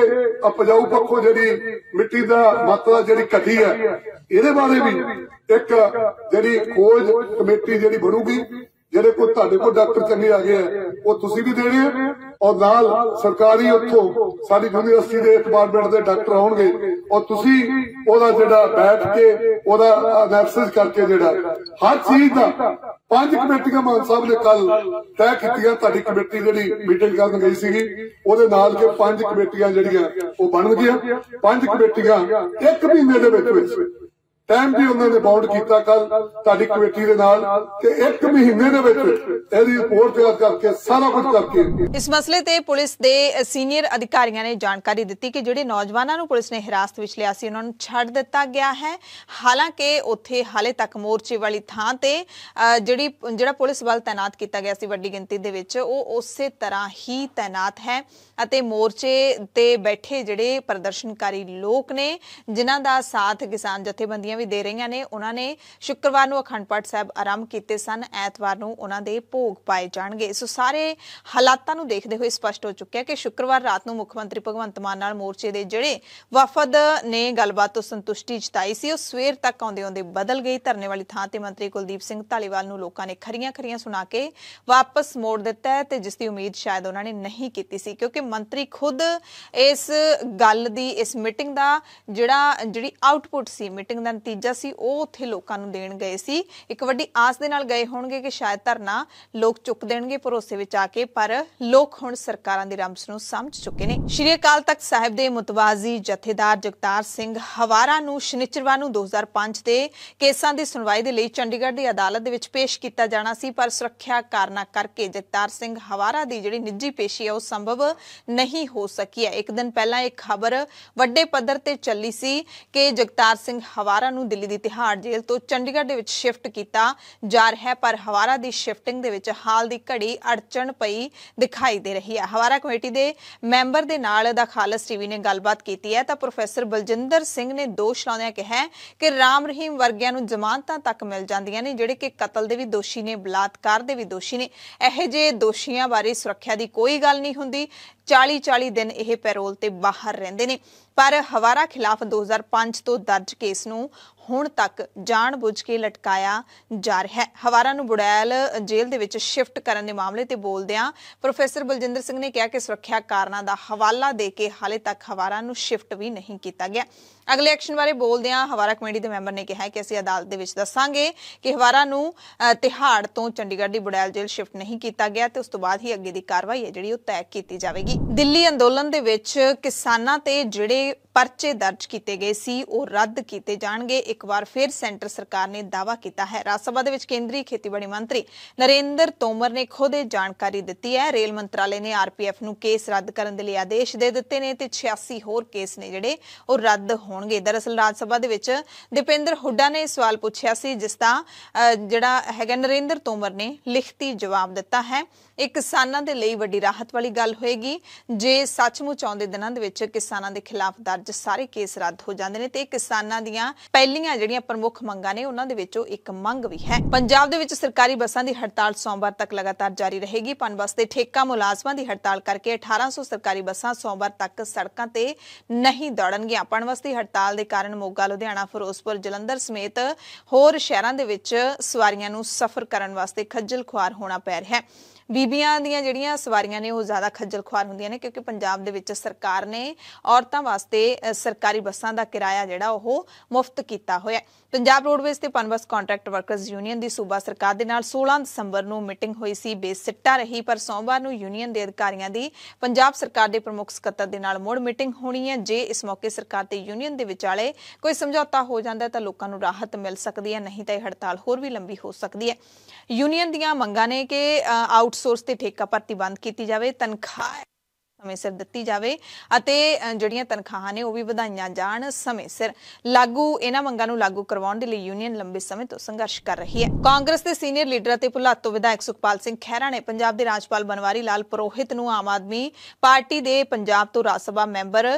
ਉਪਜਾਊ ਪੱਖੋਂ ਜਿਹੜੀ ਮਿੱਟੀ ਦਾ ਮਾਤਰਾ ਜਿਹੜੀ ਘਟੀ ਹੈ ਇਹਦੇ ਬਾਰੇ ਵੀ ਇੱਕ ਜਿਹੜੀ ਖੋਜ ਕਮੇਟੀ ਜਿਹੜੀ ਬਣੂਗੀ ਜਿਹੜੇ ਕੋ ਤੁਹਾਡੇ ਕੋਲ ਡਾਕਟਰ ਚੰਗੇ ਆ ਗਏ ਆ ਉਹ ਤੁਸੀਂ ਵੀ ਦੇਣੇ ਔਰ ਨਾਲ ਸਰਕਾਰੀ ਉੱਥੋਂ ਸਾਡੀ ਯੂਨੀਵਰਸਿਟੀ ਦੇ ਡਿਪਾਰਟਮੈਂਟ ਦੇ ਡਾਕਟਰ ਆਉਣਗੇ ਔਰ ਤੁਸੀਂ ਉਹਦਾ ਜਿਹੜਾ ਬੈਠ ਕੇ ਉਹਦਾ ਅਨਾਲਿਸਿਸ ਕਰਕੇ ਜਿਹੜਾ ਹਰ ਚੀਜ਼ ਦਾ ਪੰਜ ਕਮੇਟੀਆਂ ਮਾਨ ਸਾਹਿਬ ਨੇ ਕੱਲ ਤੈਅ ਕੀਤੀਆਂ ਤੁਹਾਡੀ ਕਮੇਟੀ ਜਿਹੜੀ ਮੀਟਿੰਗ ਕਰਨ ਗਈ ਸੀਗੀ ਉਹਦੇ ਨਾਲ ਕੇ ਪੰਜ ਕਮੇਟੀਆਂ ਜਿਹੜੀਆਂ ਉਹ ਬਣ ਗਈਆਂ ਪੰਜ ਕਮੇਟੀਆਂ ਇੱਕ ਮਹੀਨੇ ਦੇ ਵਿੱਚ ਵਿੱਚ ਟਾਈਮ ਵੀ ਉਹਨਾਂ ਨੇ ਬਾਉਂਡ ਕੀਤਾ ਕੱਲ ਤੁਹਾਡੀ ਕਮੇਟੀ ਦੇ ਨਾਲ ਕਿ 1 ਮਹੀਨੇ ਦੇ ਵਿੱਚ ਇਹਦੀ ਰਿਪੋਰਟ ਤਿਆਰ ਕਰਕੇ ਸਾਰਾ ਕੁਝ ਕਰਕੇ ਇਸ ਮਸਲੇ ਤੇ ਪੁਲਿਸ ਦੇ ਸੀਨੀਅਰ ਅਧਿਕਾਰੀਆਂ ਨੇ ਜਾਣਕਾਰੀ ਦਿੱਤੀ ਕਿ ਜਿਹੜੇ ਨੌਜਵਾਨਾਂ ਨੂੰ ਪੁਲਿਸ ਨੇ ਹਿਰਾਸਤ ਵਿੱਚ ਲਿਆ ਸੀ ਉਹਨਾਂ ਨੂੰ ਛੱਡ ਦਿੱਤਾ ਗਿਆ ਹੈ ਹਾਲਾਂਕਿ ਉੱਥੇ ਹਾਲੇ ਤੱਕ ਮੋਰਚੇ ਵਾਲੀ ਥਾਂ ਤੇ ਜਿਹੜੀ ਜਿਹੜਾ ਪੁਲਿਸ ਬਲ ਤਾਇਨਾਤ ਕੀਤਾ ਗਿਆ ਸੀ ਵੱਡੀ ਗਿਣਤੀ ਦੇ ਵਿੱਚ ਉਹ ਉਸੇ ਤਰ੍ਹਾਂ ਹੀ ਤਾਇਨਾਤ ਹੈ ਅਤੇ ਮੋਰਚੇ ਤੇ ਬੈਠੇ ਜਿਹੜੇ ਪ੍ਰਦਰਸ਼ਨਕਾਰੀ ਲੋਕ ਨੇ ਜਿਨ੍ਹਾਂ ਦਾ ਸਾਥ ਕਿਸਾਨ ਜਥੇਬੰਦੀਆਂ ਹਾਜ਼ਰੀਆਂ ਵੀ ਦੇ ਰਹੀਆਂ ਨੇ ਉਹਨਾਂ ਨੇ ਸ਼ੁੱਕਰਵਾਰ ਨੂੰ ਅਖੰਡ ਪਾਠ ਸਾਹਿਬ ਆਰੰਭ ਕੀਤੇ ਸਨ ਐਤਵਾਰ ਨੂੰ ਉਹਨਾਂ ਦੇ ਭੋਗ ਪਾਏ ਜਾਣਗੇ ਸੋ ਸਾਰੇ ਹਾਲਾਤਾਂ ਨੂੰ ਦੇਖਦੇ ਹੋਏ ਸਪਸ਼ਟ ਹੋ ਚੁੱਕਿਆ ਕਿ ਸ਼ੁੱਕਰਵਾਰ ਰਾਤ ਨੂੰ ਮੁੱਖ ਮੰਤਰੀ ਭਗਵੰਤ ਮਾਨ ਨਾਲ ਮੋਰਚੇ ਦੇ ਜਿਹੜੇ ਵਫਦ ਨੇ ਗੱਲਬਾਤ ਤੋਂ ਸੰਤੁਸ਼ਟੀ ਜਤਾਈ ਸੀ ਉਹ ਸਵੇਰ ਤੱਕ ਆਉਂਦੇ ਆਉਂਦੇ ਬਦਲ ਗਈ ਧਰਨੇ ਵਾਲੀ ਥਾਂ ਤੇ ਮੰਤਰੀ ਕੁਲਦੀਪ ਸਿੰਘ ਢਾਲੀਵਾਲ ਨੂੰ ਲੋਕਾਂ ਨੇ ਖਰੀਆਂ-ਖਰੀਆਂ ਸੁਣਾ ਕੇ ਵਾਪਸ ਮੋੜ ਦਿੱਤਾ ਤੇ ਜਿਸ ਦੀ ਉਮੀਦ ਸ਼ਾਇਦ ਉਹਨਾਂ ਨੇ ਨਹੀਂ ਕੀਤੀ ਸੀ ਕਿਉਂਕਿ ਮੰਤਰੀ ਖੁਦ ਇਸ ਗੱਲ ਦੀ ਇਸ ਮੀਟਿੰਗ ਦਾ ਜਿਹੜਾ ਜਿਹੜੀ ਆਊਟਪੁੱਟ ਸੀ ਮੀਟਿੰਗ ਦਾ ਨਤੀਜਾ ਸੀ ਉਹ ਉੱਥੇ ਲੋਕਾਂ ਨੂੰ ਦੇਣ ਗਏ ਸੀ ਇੱਕ ਵੱਡੀ ਆਸ ਦੇ ਨਾਲ ਗਏ ਹੋਣਗੇ ਕਿ ਸ਼ਾਇਦ ਧਰਨਾ ਲੋਕ ਚੁੱਕ ਦੇਣਗੇ ਭਰੋਸੇ ਵਿੱਚ ਆ ਕੇ ਪਰ ਲੋਕ ਹੁਣ ਸਰਕਾਰਾਂ ਦੇ ਰੰਮਸ ਨੂੰ ਸਮਝ ਚੁੱਕੇ ਨੇ ਸ਼੍ਰੀ ਅਕਾਲ ਤਖਤ ਸਾਹਿਬ ਦੇ ਮੁਤਵਾਜ਼ੀ ਜਥੇਦਾਰ ਜਗਤਾਰ ਸਿੰਘ ਹਵਾਰਾ ਨੂੰ ਸ਼ਨੀਚਰਵਾਰ ਨੂੰ 2005 ਦੇ ਕੇਸਾਂ ਦੀ ਸੁਣਵਾਈ ਦੇ ਲਈ ਚੰਡੀਗੜ੍ਹ ਦੀ ਅਦਾਲਤ ਦੇ ਵਿੱਚ ਪੇਸ਼ ਕੀਤਾ ਜਾਣਾ ਸੀ ਪਰ ਸੁਰੱਖਿਆ ਕਾਰਨਾਂ ਕਰਕੇ ਜਗਤਾਰ ਸਿੰਘ ਹਵਾਰਾ ਦੀ ਜਿਹੜੀ ਨਿੱਜੀ ਪੇਸ਼ੀ ਹੈ ਉਹ ਸੰਭਵ ਨਹੀਂ ਹੋ ਸਕੀ ਹੈ ਇੱਕ ਦਿਨ ਪਹਿਲਾਂ ਇੱਕ ਖਬਰ ਵੱਡੇ ਪੱਧਰ ਤੇ ਚੱਲੀ ਸੀ ਕਿ ਜਗਤਾਰ ਸਿੰਘ ਹਵਾਰਾ ਨੂੰ ਦਿੱਲੀ ਦੀ ਤਿਹਾੜ ਜੇਲ੍ਹ ਤੋਂ ਚੰਡੀਗੜ੍ਹ ਦੇ ਵਿੱਚ ਸ਼ਿਫਟ ਕੀਤਾ ਜਾ ਰਿਹਾ ਹੈ ਪਰ ਹਵਾਰਾ ਦੀ ਸ਼ਿਫਟਿੰਗ ਦੇ ਵਿੱਚ ਹਾਲ ਦੀ ਘੜੀ ਅੜਚਣ ਪਈ ਦਿਖਾਈ ਦੇ ਰਹੀ ਹੈ ਹਵਾਰਾ ਕਮੇਟੀ ਦੇ ਮੈਂਬਰ ਦੇ ਨਾਲ ਦਾ ਖਾਲਸ ਟੀਵੀ ਨੇ ਗੱਲਬਾਤ ਕੀਤੀ ਹੈ ਤਾਂ ਪ੍ਰੋਫੈਸਰ ਬਲਜਿੰਦਰ ਸਿੰਘ ਨੇ ਦੋਸ਼ ਲਾਉਂਦਿਆਂ ਕਿਹਾ ਕਿ ਰਾਮ ਰਹੀਮ ਵਰਗਿਆਂ ਨੂੰ ਜ਼ਮਾਨਤਾਂ ਤੱਕ ਮਿਲ ਜਾਂਦੀਆਂ ਨੇ ਜਿਹੜੇ ਕਿ ਕਤਲ ਦੇ ਵੀ ਦੋਸ਼ੀ ਨੇ ਬਲਾਤਕਾਰ ਦੇ ਵੀ ਦੋਸ਼ੀ ਨੇ ਇਹੋ ਜਿਹੇ ਦੋਸ਼ੀਆਂ ਬਾਰੇ ਸੁਰੱਖਿਆ ਦੀ ਕੋਈ ਗੱਲ ਨਹੀਂ ਹੁੰਦੀ 40 40 ਦਿਨ ਇਹ ਪੈਰੋਲ ਤੇ ਬਾਹਰ ਰਹਿੰਦੇ ਨੇ ਪਰ ਹਵਾਰਾ ਖਿਲਾਫ 2005 ਤੋਂ ਦਰਜ ਕੇਸ ਨੂੰ ਹੁਣ ਤੱਕ ਜਾਣਬੁੱਝ ਕੇ ਲਟਕਾਇਆ ਜਾ ਰਿਹਾ ਹੈ ਹਵਾਰਾ ਨੂੰ ਬੁੜੈਲ ਜੇਲ੍ਹ ਦੇ ਵਿੱਚ ਸ਼ਿਫਟ ਕਰਨ ਦੇ ਮਾਮਲੇ ਤੇ ਬੋਲਦਿਆਂ ਪ੍ਰੋਫੈਸਰ ਬਲਜਿੰਦਰ ਸਿੰਘ ਨੇ ਕਿਹਾ ਕਿ ਸੁਰੱਖਿਆ ਕਾਰਨਾਂ ਦਾ ਹਵਾਲਾ ਦੇ ਕੇ ਹਾਲੇ ਤੱਕ ਹਵਾਰਾ ਨੂੰ ਸ਼ਿਫਟ ਵੀ ਨਹੀਂ ਕੀਤਾ ਗਿਆ ਅਗਲੇ ਐਕਸ਼ਨ ਬਾਰੇ ਬੋਲਦਿਆਂ ਹਵਾਰਾ ਕਮੇਟੀ ਦੇ ਮੈਂਬਰ ਨੇ ਕਿਹਾ ਕਿ ਅਸੀਂ ਅਦਾਲਤ ਦੇ ਵਿੱਚ ਦੱਸਾਂਗੇ ਕਿ ਹਵਾਰਾ ਨੂੰ ਤਿਹਾੜ ਤੋਂ ਚੰਡੀਗੜ੍ਹ ਦੀ ਬੁੜੈਲ ਜੇਲ੍ਹ ਸ਼ਿਫਟ ਨਹੀਂ ਕੀਤਾ ਗਿਆ ਤੇ ਉਸ ਤੋਂ ਬਾਅਦ ਹੀ ਅੱਗੇ ਦੀ ਕਾਰਵਾਈ ਹੈ ਜਿਹੜੀ ਉਹ ਤੈਅ ਕੀਤੀ ਜਾਵੇਗੀ ਦਿੱਲੀ ਅੰਦੋਲਨ ਦੇ ਵਿੱਚ ਕਿਸਾਨਾਂ ਤੇ ਜਿਹੜੇ ਪਰਚੇ ਦਰਜ ਕੀਤੇ ਗਏ ਸੀ ਉਹ ਰੱਦ ਕੀਤੇ ਜਾਣਗੇ ਇੱਕ ਵਾਰ ਫਿਰ ਸੈਂਟਰ ਸਰਕਾਰ ਨੇ ਦਾਵਾ ਕੀਤਾ ਹੈ ਰਾਜ ਸਭਾ ਦੇ ਵਿੱਚ ਕੇਂਦਰੀ ਖੇਤੀਬਾੜੀ ਮੰਤਰੀ ਨਰਿੰਦਰ ਤੋਮਰ ਨੇ ਖੁਦ ਇਹ ਜਾਣਕਾਰੀ ਦਿੱਤੀ ਹੈ ਰੇਲ ਮੰਤਰਾਲੇ ਨੇ ਆਰਪੀਐਫ ਨੂੰ ਕੇਸ ਰੱਦ ਕਰਨ ਦੇ ਲਈ ਆਦੇਸ਼ ਦੇ ਦਿੱਤੇ ਨੇ ਤੇ 86 ਹੋਰ ਕੇਸ ਨੇ ਜਿਹੜੇ ਉਹ ਰੱਦ ਹੋਣਗੇ ਦਰਅਸਲ ਰਾਜ ਸਭਾ ਦੇ ਵਿੱਚ ਦਿਪਿੰਦਰ ਹੁੱਡਾ ਨੇ ਸਵਾਲ ਪੁੱਛਿਆ ਸੀ ਜਿਸ ਦਾ ਜਿਹੜਾ ਹੈਗਾ ਨਰਿੰਦਰ ਤੋਮਰ ਨੇ ਲਿਖਤੀ ਜਵਾਬ ਦਿੱਤਾ ਹੈ ਇਹ ਕਿਸਾਨਾਂ ਦੇ ਲਈ ਵੱਡੀ ਰਾਹਤ ਵਾਲੀ ਗੱਲ ਹੋਏਗੀ ਜੇ ਸੱਚਮੁੱਚ ਆਉਂਦੇ ਦਿਨਾਂ ਦੇ ਵਿੱਚ ਕਿਸਾਨਾਂ ਦੇ ਖਿਲਾਫ ਦਰਜ ਸਾਰੇ ਕੇਸ ਰੱਦ ਹੋ ਜਾਂਦੇ ਨੇ ਤੇ ਕਿਸਾਨਾਂ ਦੀਆਂ ਪਹਿਲੀਆਂ ਜਿਹੜੀਆਂ ਪ੍ਰਮੁੱਖ ਮੰਗਾਂ ਨੇ ਉਹਨਾਂ ਦੇ ਵਿੱਚੋਂ ਇੱਕ ਮੰਗ ਵੀ ਹੈ ਪੰਜਾਬ ਦੇ ਵਿੱਚ ਸਰਕਾਰੀ ਬੱਸਾਂ ਦੀ ਹੜਤਾਲ ਸੋਮਵਾਰ ਤੱਕ ਲਗਾਤਾਰ ਜਾਰੀ ਰਹੇਗੀ ਪਨਬੱਸ ਦੇ ਠੇਕਾ ਮੁਲਾਜ਼ਮਾਂ ਦੀ ਹੜਤਾਲ ਕਰਕੇ 1800 ਸਰਕਾਰੀ ਬੱਸਾਂ ਸੋਮਵਾਰ ਤੱਕ ਸੜਕਾਂ ਤੇ ਨਹੀਂ ਦੌੜਨਗੀਆਂ ਪਨਬੱਸ ਦੀ ਹੜਤਾਲ ਦੇ ਕਾਰਨ ਮੋਗਾ ਲੁਧਿਆਣਾ ਫਿਰੋਜ਼ਪੁਰ ਜਲੰਧਰ ਸਮੇਤ ਹੋਰ ਸ਼ਹਿਰਾਂ ਦੇ ਵਿੱਚ ਸਵਾਰੀਆਂ ਨੂੰ ਸਫ਼ਰ ਕਰਨ ਵਾਸਤੇ ਖੱਜਲ ਖੁਆਰ ਹੋਣਾ ਪੈ ਰਿਹਾ ਹੈ ਬੀਬੀਆਂ ਦੀਆਂ ਜਿਹੜੀਆਂ ਸਵਾਰੀਆਂ ਨੇ ਉਹ ਜ਼ਿਆਦਾ ਖੱਜਲ ਖੁਆਰ ਹੁੰਦੀਆਂ ਨੇ ਕਿਉਂਕਿ ਪੰਜਾਬ ਦੇ ਵਿੱਚ ਸਰਕਾਰ ਨੇ ਔਰਤਾਂ ਵਾਸਤੇ ਸਰਕਾਰੀ ਬੱਸਾਂ ਦਾ ਕਿਰਾਇਆ ਜਿਹੜਾ ਉਹ ਮੁਫਤ ਕੀਤਾ ਹੋਇਆ ਪੰਜਾਬ ਰੋਡਵੇਜ਼ ਤੇ ਪਨਵਸ ਕੰਟਰੈਕਟ ਵਰਕਰਸ ਯੂਨੀਅਨ ਦੀ ਸੂਬਾ ਸਰਕਾਰ ਦੇ ਨਾਲ 16 ਦਸੰਬਰ ਨੂੰ ਮੀਟਿੰਗ ਹੋਈ ਸੀ ਬੇਸਿੱਟਾ ਰਹੀ ਪਰ ਸੋਮਵਾਰ ਨੂੰ ਯੂਨੀਅਨ ਦੇ ਅਧਿਕਾਰੀਆਂ ਦੀ ਪੰਜਾਬ ਸਰਕਾਰ ਦੇ ਪ੍ਰਮੁੱਖ ਸਕੱਤਰ ਦੇ ਨਾਲ ਮੋੜ ਮੀਟਿੰਗ ਹੋਣੀ ਹੈ ਜੇ ਇਸ ਮੌਕੇ ਸਰਕਾਰ ਤੇ ਯੂਨੀਅਨ ਦੇ ਵਿਚਾਲੇ ਕੋਈ ਸਮਝੌਤਾ ਹੋ ਜਾਂਦਾ ਤਾਂ ਲੋਕਾਂ ਨੂੰ ਰਾਹਤ ਮਿਲ ਸਕਦੀ ਹੈ ਨਹੀਂ ਤਾਂ ਇਹ ਹੜਤਾਲ ਹੋਰ ਵੀ ਲੰਬੀ ਹੋ ਸਕਦੀ ਹੈ ਯੂਨੀਅਨ ਦੀਆਂ ਮੰਗਾਂ ਨੇ ਕਿ ਆਊਟਸੋਰਸ ਤੇ ਠੇਕਾ ਭਰਤੀ ਬੰਦ ਕੀਤੀ ਜਾਵੇ ਤਨਖਾਹ ਸਮੇਂ ਸਿਰ ਦਿੱਤੀ ਜਾਵੇ ਅਤੇ ਜਿਹੜੀਆਂ ਤਨਖਾਹਾਂ ਨੇ ਉਹ ਵੀ ਵਧਾਈਆਂ ਜਾਣ ਸਮੇਂ ਸਿਰ ਲਾਗੂ ਇਹਨਾਂ ਮੰਗਾਂ ਨੂੰ ਲਾਗੂ ਕਰਵਾਉਣ ਦੇ ਲਈ ਯੂਨੀਅਨ ਲੰਬੇ ਸਮੇਂ ਤੋਂ ਸੰਘਰਸ਼ ਕਰ ਰਹੀ ਹੈ ਕਾਂਗਰਸ ਦੇ ਸੀਨੀਅਰ ਲੀਡਰ ਅਤੇ ਭੁਲਾਤੋ ਵਿਧਾਇਕ ਸੁਖਪਾਲ ਸਿੰਘ ਖਹਿਰਾ ਨੇ ਪੰਜਾਬ ਦੇ ਰਾਜਪਾਲ ਬਨਵਾਰੀ ਲਾਲ ਪ੍ਰੋਹਿਤ ਨੂੰ ਆਮ ਆਦਮੀ ਪਾਰਟੀ ਦੇ ਪੰਜਾਬ ਤੋਂ ਰਾਜ ਸਭਾ ਮੈਂਬਰ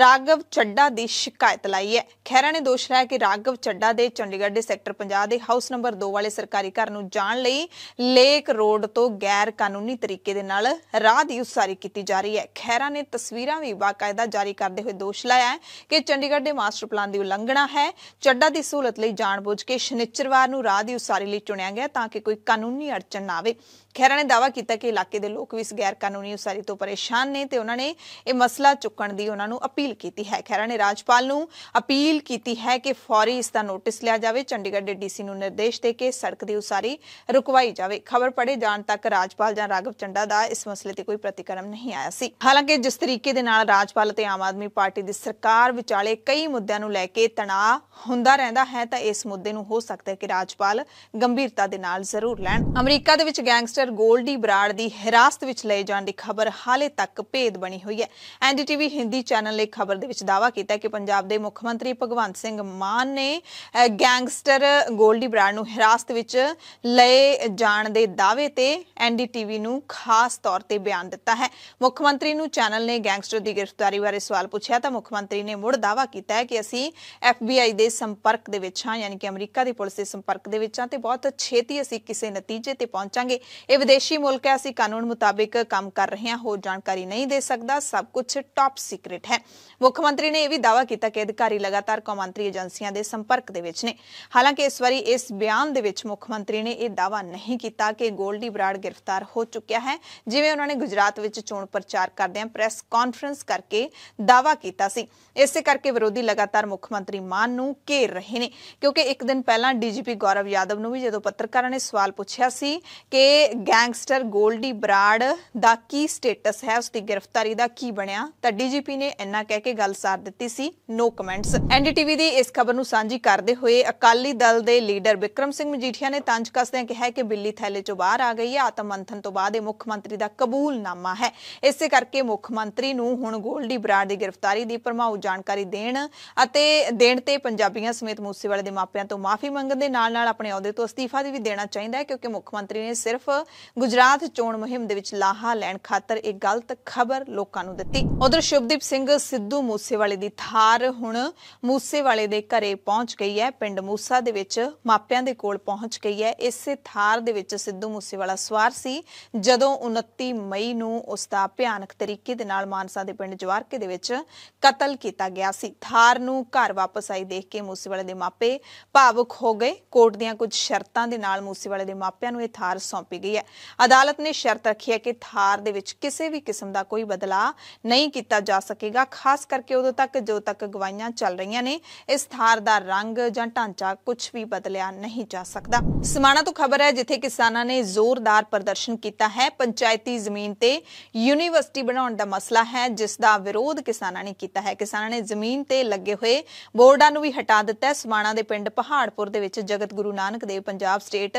ਰਾਗਵ ਚੱਡਾ ਦੀ ਸ਼ਿਕਾਇਤ ਲਾਈ ਹੈ ਖਹਿਰਾ ਨੇ ਦੋਸ਼ ਲਾਇਆ ਕਿ ਰਾਗਵ ਚੱਡਾ ਦੇ ਚੰਡੀਗੜ੍ਹ ਦੇ ਸੈਕਟਰ 50 ਦੇ ਹਾਊਸ ਨੰਬਰ 2 ਵਾਲੇ ਸਰਕਾਰੀ ਘਰ ਨੂੰ ਜਾਣ ਲਈ ਲੇਕ ਰੋਡ ਤੋਂ ਗੈਰ ਕਾਨੂੰਨੀ ਤਰੀਕੇ ਦੇ ਨਾਲ ਰਾਹ ਦੀ ਉਸਾਰੀ ਕੀਤੀ ਜਾ ਰਹੀ ਹੈ ਹੈ ਖੈਰਾ ਨੇ ਤਸਵੀਰਾਂ ਵੀ ਬਾਕਾਇਦਾ ਜਾਰੀ ਕਰਦੇ ਹੋਏ ਦੋਸ਼ ਲਾਇਆ ਹੈ ਕਿ ਚੰਡੀਗੜ੍ਹ ਦੇ ਮਾਸਟਰ ਪਲਾਨ ਦੀ ਉਲੰਘਣਾ ਹੈ ਚੱਡਾ ਦੀ ਸਹੂਲਤ ਲਈ ਜਾਣਬੁੱਝ ਕੇ ਸ਼ਨੀਚਰਵਾਰ ਨੂੰ ਰਾਹ ਦੀ ਉਸਾਰੀ ਲਈ ਚੁਣਿਆ ਗਿਆ ਤਾਂ ਕਿ ਕੋਈ ਕਾਨੂੰਨੀ ਅੜਚਣ ਨਾ ਆਵੇ ਖੈਰਾ ਨੇ ਦਾਵਾ ਕੀਤਾ ਕਿ ਇਲਾਕੇ ਦੇ ਲੋਕ ਵੀ ਇਸ ਗੈਰ ਕਾਨੂੰਨੀ ਉਸਾਰੀ ਤੋਂ ਪਰੇਸ਼ਾਨ ਨੇ ਤੇ ਉਹਨਾਂ ਨੇ ਇਹ ਮਸਲਾ ਚੁੱਕਣ ਦੀ ਉਹਨਾਂ ਨੂੰ ਅਪੀਲ ਕੀਤੀ ਹੈ ਖੈਰਾ ਨੇ ਰਾਜਪਾਲ ਨੂੰ ਅਪੀਲ ਕੀਤੀ ਹੈ ਕਿ ਫੌਰੀ ਇਸ ਦਾ ਨੋਟਿਸ ਲਿਆ ਜਾਵੇ ਚੰਡੀਗੜ੍ਹ ਦੇ ਡੀਸੀ ਨੂੰ ਨਿਰਦੇਸ਼ ਦੇ ਕੇ ਸੜਕ ਦੀ ਉਸਾਰੀ ਰੁਕਵਾਈ ਜਾਵੇ ਖਬਰ ਪੜੇ ਜਾਣ ਤੱਕ ਰਾਜਪਾਲ ਜਾਂ ਰਾਗਵ ਚੰਡਾ ਦਾ ਇਸ ਮਸਲੇ ਤੇ ਕੋਈ ਪ੍ਰਤੀਕਰਮ ਨਹੀਂ ਆਇਆ ਸੀ ਹਾਲਾਂਕਿ ਜਿਸ ਤਰੀਕੇ ਦੇ ਨਾਲ ਰਾਜਪਾਲ ਤੇ ਆਮ ਆਦਮੀ ਪਾਰਟੀ ਦੀ ਸਰਕਾਰ ਵਿਚਾਲੇ ਕਈ ਮੁੱਦਿਆਂ ਨੂੰ ਲੈ ਕੇ ਤਣਾਅ ਹੁੰਦਾ ਰਹਿੰਦਾ ਹੈ ਤਾਂ ਇਸ ਮੁੱਦੇ ਨੂੰ ਹੋ ਸਕਦਾ ਹੈ ਕਿ ਰਾਜਪਾਲ ਗੰਭੀਰਤਾ ਦੇ ਨਾਲ ਜ਼ਰੂਰ ਲੈਣ ਅਮਰੀਕਾ ਦੇ ਵਿੱਚ ਗੈਂਗਸਟਰ ਗੋਲਡੀ ਬਰਾੜ ਦੀ ਹਿਰਾਸਤ ਵਿੱਚ ਲਏ ਜਾਣ ਦੀ ਖਬਰ ਹਾਲੇ ਤੱਕ ਭੇਦ ਬਣੀ ਹੋਈ ਹੈ ਐਨਡੀਟੀਵੀ ਹਿੰਦੀ ਚੈਨਲ ਨੇ ਖਬਰ ਦੇ ਵਿੱਚ ਦਾਅਵਾ ਕੀਤਾ ਕਿ ਪੰਜਾਬ ਦੇ ਮੁੱਖ ਮੰਤਰੀ ਭਗਵੰਤ ਸਿੰਘ ਮਾਨ ਨੇ ਗੈਂਗਸਟਰ ਗੋਲਡੀ ਬਰਾੜ ਨੂੰ ਹਿਰਾਸਤ ਵਿੱਚ ਲਏ ਜਾਣ ਦੇ ਦਾਅਵੇ ਤੇ ਐਨਡੀਟੀਵੀ ਨੂੰ ਖਾਸ ਤੌਰ ਤੇ ਬਿਆਨ ਦਿੱਤਾ ਹੈ ਮੁੱਖ ਮੰਤਰੀ ਮੰਤਰੀ ਨੂੰ ਚੈਨਲ ਨੇ ਗੈਂਗਸਟਰ ਦੀ ਗ੍ਰਿਫਤਾਰੀ ਬਾਰੇ ਸਵਾਲ ਪੁੱਛਿਆ ਤਾਂ ਮੁੱਖ ਮੰਤਰੀ ਨੇ ਮੁੜ ਦਾਵਾ ਕੀਤਾ ਹੈ ਕਿ ਅਸੀਂ ਐਫਬੀਆਈ ਦੇ ਸੰਪਰਕ ਦੇ ਵਿੱਚ ਹਾਂ ਯਾਨੀ ਕਿ ਅਮਰੀਕਾ ਦੀ ਪੁਲਿਸ ਦੇ ਸੰਪਰਕ ਦੇ ਵਿੱਚ ਹਾਂ ਤੇ ਬਹੁਤ ਛੇਤੀ ਅਸੀਂ ਕਿਸੇ ਨਤੀਜੇ ਤੇ ਪਹੁੰਚਾਂਗੇ ਇਹ ਵਿਦੇਸ਼ੀ ਮੁਲਕ ਹੈ ਅਸੀਂ ਕਾਨੂੰਨ ਮੁਤਾਬਿਕ ਕੰਮ ਕਰ ਰਹੇ ਹਾਂ ਹੋਰ ਜਾਣਕਾਰੀ ਨਹੀਂ ਦੇ ਸਕਦਾ ਸਭ ਕੁਝ ਟਾਪ ਸੀਕ੍ਰੀਟ ਹੈ ਮੁੱਖ ਮੰਤਰੀ ਨੇ ਇਹ ਵੀ ਦਾਵਾ ਕੀਤਾ ਕਿ ਅਧਿਕਾਰੀ ਲਗਾਤਾਰ ਕੌਮਾਂਤਰੀ ਏਜੰਸੀਆਂ ਦੇ ਸੰਪਰਕ ਦੇ ਵਿੱਚ ਨੇ ਹਾਲਾਂਕਿ ਇਸ ਵਾਰੀ ਇਸ ਬਿਆਨ ਦੇ ਵਿੱਚ ਮੁੱਖ ਮੰਤਰੀ ਨੇ ਇਹ ਦਾਵਾ ਨਹੀਂ ਕੀਤਾ ਕਿ ਗੋਲਡੀ ਬਰਾੜ ਗ੍ਰਿਫਤਾਰ ਹੋ ਚੁੱਕਿਆ ਹੈ ਜਿਵੇਂ ਉਹਨਾਂ ਨੇ ਗੁਜਰਾਤ ਵਿੱਚ ਚੋਣ ਪ੍ਰਚਾਰ ਕਰਦਿਆਂ ਪ੍ਰੈਸ ਕਾਨਫਰੰਸ ਕਰਕੇ ਦਾਵਾ ਕੀਤਾ ਸੀ ਇਸੇ ਕਰਕੇ ਵਿਰੋਧੀ ਲਗਾਤਾਰ ਮੁੱਖ ਮੰਤਰੀ ਮਾਨ ਨੂੰ ਘੇਰ ਰਹੇ ਨੇ ਕਿਉਂਕਿ ਇੱਕ ਦਿਨ ਪਹਿਲਾਂ ਡੀਜੀਪੀ ਗੌਰਵ ਯਾਦਵ ਨੂੰ ਵੀ ਜਦੋਂ ਪੱਤਰਕਾਰਾਂ ਨੇ ਸਵਾਲ ਪੁੱਛਿਆ ਸੀ ਕਿ ਗੈਂਗਸਟਰ ਗੋਲਡੀ ਬਰਾੜ ਦਾ ਕੀ ਸਟੇਟਸ ਹੈ ਉਸ ਦੀ ਗ੍ਰਿਫਤਾਰੀ ਦਾ ਕੀ ਬਣਿਆ ਤਾਂ ਡੀਜੀਪੀ ਨੇ ਇੰਨਾ ਕਹਿ ਕੇ ਗੱਲ ਸਾਰ ਦਿੱਤੀ ਸੀ ਨੋ ਕਮੈਂਟਸ ਐਨਡੀਟੀਵੀ ਦੀ ਇਸ ਖਬਰ ਨੂੰ ਸਾਂਝੀ ਕਰਦੇ ਹੋਏ ਅਕਾਲੀ ਦਲ ਦੇ ਲੀਡਰ ਵਿਕਰਮ ਸਿੰਘ ਮਜੀਠੀਆ ਨੇ ਤੰਜ ਕੱਸਦਿਆਂ ਕਿਹਾ ਕਿ ਬਿੱਲੀ ਥੈਲੇ ਚੋਂ ਬਾਹਰ ਆ ਗਈ ਹੈ ਆਤਮ ਮੰਥਨ ਤੋਂ ਬਾਅਦ ਇਹ ਮੁੱਖ ਮੰਤਰੀ ਦਾ ਕਬੂਲਨਾਮਾ ਹੈ ਇਸੇ ਕਰ ਕਰਕੇ ਮੁੱਖ ਮੰਤਰੀ ਨੂੰ ਹੁਣ ਗੋਲਡੀ ਬਰਾੜ ਦੀ ਗ੍ਰਿਫਤਾਰੀ ਦੀ ਪਰਮਾਉ ਜਾਣਕਾਰੀ ਦੇਣ ਅਤੇ ਦੇਣ ਤੇ ਪੰਜਾਬੀਆਂ ਸਮੇਤ ਮੂਸੇਵਾਲੇ ਦੇ ਮਾਪਿਆਂ ਤੋਂ ਮਾਫੀ ਮੰਗਣ ਦੇ ਨਾਲ ਨਾਲ ਆਪਣੇ ਅਹੁਦੇ ਤੋਂ ਅਸਤੀਫਾ ਵੀ ਦੇਣਾ ਚਾਹੀਦਾ ਹੈ ਕਿਉਂਕਿ ਮੁੱਖ ਮੰਤਰੀ ਨੇ ਸਿਰਫ ਗੁਜਰਾਤ ਚੋਣ ਮੁਹਿੰਮ ਦੇ ਵਿੱਚ ਲਾਹਾ ਲੈਣ ਖਾਤਰ ਇੱਕ ਗਲਤ ਖਬਰ ਲੋਕਾਂ ਨੂੰ ਦਿੱਤੀ ਉਧਰ ਸ਼ੁਭਦੀਪ ਸਿੰਘ ਸਿੱਧੂ ਮੂਸੇਵਾਲੇ ਦੀ ਥਾਰ ਹੁਣ ਮੂਸੇਵਾਲੇ ਦੇ ਘਰੇ ਪਹੁੰਚ ਗਈ ਹੈ ਪਿੰਡ ਮੂਸਾ ਦੇ ਵਿੱਚ ਮਾਪਿਆਂ ਦੇ ਕੋਲ ਪਹੁੰਚ ਗਈ ਹੈ ਇਸੇ ਥਾਰ ਦੇ ਵਿੱਚ ਸਿੱਧੂ ਮੂਸੇਵਾਲਾ ਸਵਾਰ ਸੀ ਜਦੋਂ 29 ਮਈ ਨੂੰ ਉਸ ਦਾ ਭਿਆਨਕ ਤਰੀਕੇ ਦੇ ਨਾਲ ਮਾਨਸਾ ਦੇ ਪਿੰਡ ਜਵਾਰਕੇ ਦੇ ਵਿੱਚ ਕਤਲ ਕੀਤਾ ਗਿਆ ਸੀ ਥਾਰ ਨੂੰ ਘਰ ਵਾਪਸ ਆਈ ਦੇਖ ਕੇ ਮੂਸੇਵਾਲੇ ਦੇ ਮਾਪੇ ਭਾਵੁਕ ਹੋ ਗਏ ਕੋਰਟ ਦੀਆਂ ਕੁਝ ਸ਼ਰਤਾਂ ਦੇ ਨਾਲ ਮੂਸੇਵਾਲੇ ਦੇ ਮਾਪਿਆਂ ਨੂੰ ਇਹ ਥਾਰ ਸੌਂਪੀ ਗਈ ਹੈ ਅਦਾਲਤ ਨੇ ਸ਼ਰਤ ਰੱਖੀ ਹੈ ਕਿ ਥਾਰ ਦੇ ਵਿੱਚ ਕਿਸੇ ਵੀ ਕਿਸਮ ਦਾ ਕੋਈ ਬਦਲਾਅ ਨਹੀਂ ਕੀਤਾ ਜਾ ਸਕੇਗਾ ਖਾਸ ਕਰਕੇ ਉਦੋਂ ਤੱਕ ਜੋ ਤੱਕ ਗਵਾਈਆਂ ਚੱਲ ਰਹੀਆਂ ਨੇ ਇਸ ਥਾਰ ਦਾ ਰੰਗ ਜਾਂ ਢਾਂਚਾ ਕੁਝ ਵੀ ਬਦਲਿਆ ਨਹੀਂ ਜਾ ਸਕਦਾ ਸਮਾਣਾ ਤੋਂ ਖਬਰ ਹੈ ਜਿੱਥੇ ਕਿਸਾਨਾਂ ਨੇ ਜ਼ੋਰਦਾਰ ਪ੍ਰਦਰਸ਼ਨ ਕੀਤਾ ਹੈ ਪੰਚਾਇਤੀ ਜ਼ਮੀਨ ਤੇ ਯੂਨੀਵਰਸਿਟੀ ਬਣਾਉਣ ਦਾ ਮਸਲਾ ਹੈ ਜਿਸ ਦਾ ਵਿਰੋਧ ਕਿਸਾਨਾਂ ਨੇ ਕੀਤਾ ਹੈ ਕਿਸਾਨਾਂ ਨੇ ਜ਼ਮੀਨ ਤੇ ਲੱਗੇ ਹੋਏ ਬੋਰਡਾਂ ਨੂੰ ਵੀ ਹਟਾ ਦਿੱਤਾ ਹੈ ਸਮਾਣਾ ਦੇ ਪਿੰਡ ਪਹਾੜਪੁਰ ਦੇ ਵਿੱਚ Jagat Guru Nanak Dev Punjab state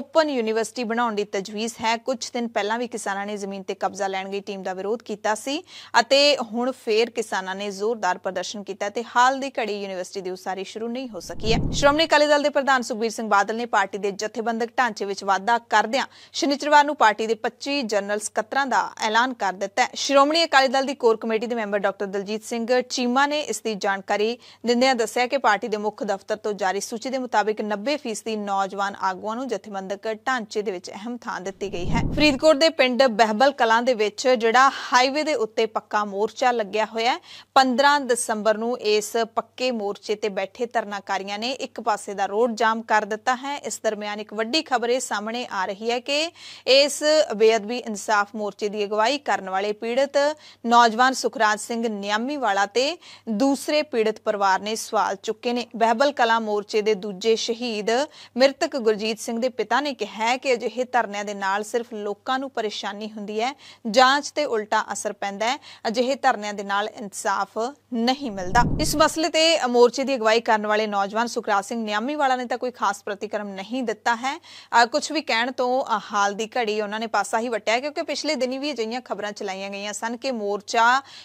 open university ਬਣਾਉਣ ਦੀ ਤਜਵੀਜ਼ ਹੈ ਕੁਝ ਦਿਨ ਪਹਿਲਾਂ ਵੀ ਕਿਸਾਨਾਂ ਨੇ ਜ਼ਮੀਨ ਤੇ ਕਬਜ਼ਾ ਲੈਣ ਗਈ ਟੀਮ ਦਾ ਵਿਰੋਧ ਕੀਤਾ ਸੀ ਅਤੇ ਹੁਣ ਫੇਰ ਕਿਸਾਨਾਂ ਨੇ ਜ਼ੋਰਦਾਰ ਪ੍ਰਦਰਸ਼ਨ ਕੀਤਾ ਤੇ ਹਾਲ ਦੀ ਘੜੀ ਯੂਨੀਵਰਸਿਟੀ ਦੀ ਉਸਾਰੀ ਸ਼ੁਰੂ ਨਹੀਂ ਹੋ ਸਕੀ ਹੈ ਸ਼੍ਰੋਮਣੀ ਅਕਾਲੀ ਦਲ ਦੇ ਪ੍ਰਧਾਨ ਸੁਖਬੀਰ ਸਿੰਘ ਬਾਦਲ ਨੇ ਪਾਰਟੀ ਦੇ ਜਥੇਬੰਦਕ ਢਾਂਚੇ ਵਿੱਚ ਵਾਅਦਾ ਕਰਦਿਆਂ ਸ਼ਨੀਚਰਵਾਰ ਨੂੰ ਪਾਰਟੀ ਦੇ 25 ਜਨਰਲ ਸਕੱਤਰਾਂ ਦਾ ਐਲਾਨ ਕਰ ਦਿੱਤਾ ਹੈ ਸ਼੍ਰੋਮਣੀ ਅਕਾਲੀ ਦਲ ਦੀ ਕੋਰ ਕਮੇਟੀ ਦੇ ਮੈਂਬਰ ਡਾਕਟਰ ਦਲਜੀਤ ਸਿੰਘ ਚੀਮਾ ਨੇ ਇਸ ਦੀ ਜਾਣਕਾਰੀ ਦਿੰਦਿਆਂ ਦੱਸਿਆ ਕਿ ਪਾਰਟੀ ਦੇ ਮੁੱਖ ਦਫ਼ਤਰ ਤੋਂ ਜਾਰੀ ਸੂਚੀ ਦੇ ਮੁਤਾਬਿਕ 90% ਦੀ ਨੌਜਵਾਨ ਆਗੂਆਂ ਨੂੰ ਜਥੇਬੰਦਕ ਢਾਂਚੇ ਦੇ ਵਿੱਚ ਅਹਿਮ ਥਾਂ ਦਿੱਤੀ ਗਈ ਹੈ ਫਰੀਦਕੋਟ ਦੇ ਪਿੰਡ ਬਹਿਬਲ ਕਲਾਂ ਦੇ ਵਿੱਚ ਜਿਹੜਾ ਹਾਈਵੇ ਦੇ ਉੱਤੇ ਪੱਕਾ ਮੋਰਚਾ ਲੱਗਿਆ ਹੋਇਆ ਹੈ 15 ਦਸੰਬਰ ਨੂੰ ਇਸ ਪੱਕੇ ਮੋਰਚੇ ਤੇ ਬੈਠੇ ਧਰਨਾਕਾਰੀਆਂ ਨੇ ਇੱਕ ਪਾਸੇ ਦਾ ਰੋਡ ਜਾਮ ਕਰ ਦਿੱਤਾ ਹੈ ਇਸ ਦਰਮਿਆਨ ਇੱਕ ਵੱਡੀ ਖਬਰ ਇਹ ਸਾਹਮਣੇ ਆ ਰਹੀ ਹੈ ਕਿ ਇਸ ਬੇਅਦਬੀ ਇਨਸਾਫ ਮੋਰਚੇ ਦੀ ਅਗਵਾਈ ਕਰਨ ਵਾਲੇ ਵਾਲੇ ਪੀੜਤ ਨੌਜਵਾਨ ਸੁਖਰਾਜ ਸਿੰਘ ਨਿਆਮੀ ਵਾਲਾ ਤੇ ਦੂਸਰੇ ਪੀੜਤ ਪਰਿਵਾਰ ਨੇ ਸਵਾਲ ਚੁੱਕੇ ਨੇ ਬਹਿਬਲ ਕਲਾ ਮੋਰਚੇ ਦੇ ਦੂਜੇ ਸ਼ਹੀਦ ਮ੍ਰਿਤਕ ਗੁਰਜੀਤ ਸਿੰਘ ਦੇ ਪਿਤਾ ਨੇ ਕਿਹਾ ਕਿ ਅਜਿਹੇ ਧਰਨਿਆਂ ਦੇ ਨਾਲ ਸਿਰਫ ਲੋਕਾਂ ਨੂੰ ਪਰੇਸ਼ਾਨੀ ਹੁੰਦੀ ਹੈ ਜਾਂਚ ਤੇ ਉਲਟਾ ਅਸਰ ਪੈਂਦਾ ਹੈ ਅਜਿਹੇ ਧਰਨਿਆਂ ਦੇ ਨਾਲ ਇਨਸਾਫ ਨਹੀਂ ਮਿਲਦਾ ਇਸ ਮਸਲੇ ਤੇ ਮੋਰਚੇ ਦੀ ਅਗਵਾਈ ਕਰਨ ਵਾਲੇ ਨੌਜਵਾਨ ਸੁਖਰਾਜ ਸਿੰਘ ਨਿਆਮੀ ਵਾਲਾ ਨੇ ਤਾਂ ਕੋਈ ਖਾਸ ਪ੍ਰਤੀਕਰਮ ਨਹੀਂ ਦਿੱਤਾ ਹੈ ਕੁਝ ਵੀ ਕਹਿਣ ਤੋਂ ਹਾਲ ਦੀ ਘੜੀ ਉਹਨਾਂ ਨੇ ਪਾਸਾ ਹੀ ਵਟਿਆ ਕਿਉਂਕਿ ਪਿਛਲੇ ਦਿਨੀ ਵੀ ਅਜਿਹੀਆਂ ਖਬਰਾਂ ਚਲਾਈ ਲਾਈਆਂ ਗਈਆਂ ਸਨ ਕਿ ਮੋਰਚਾ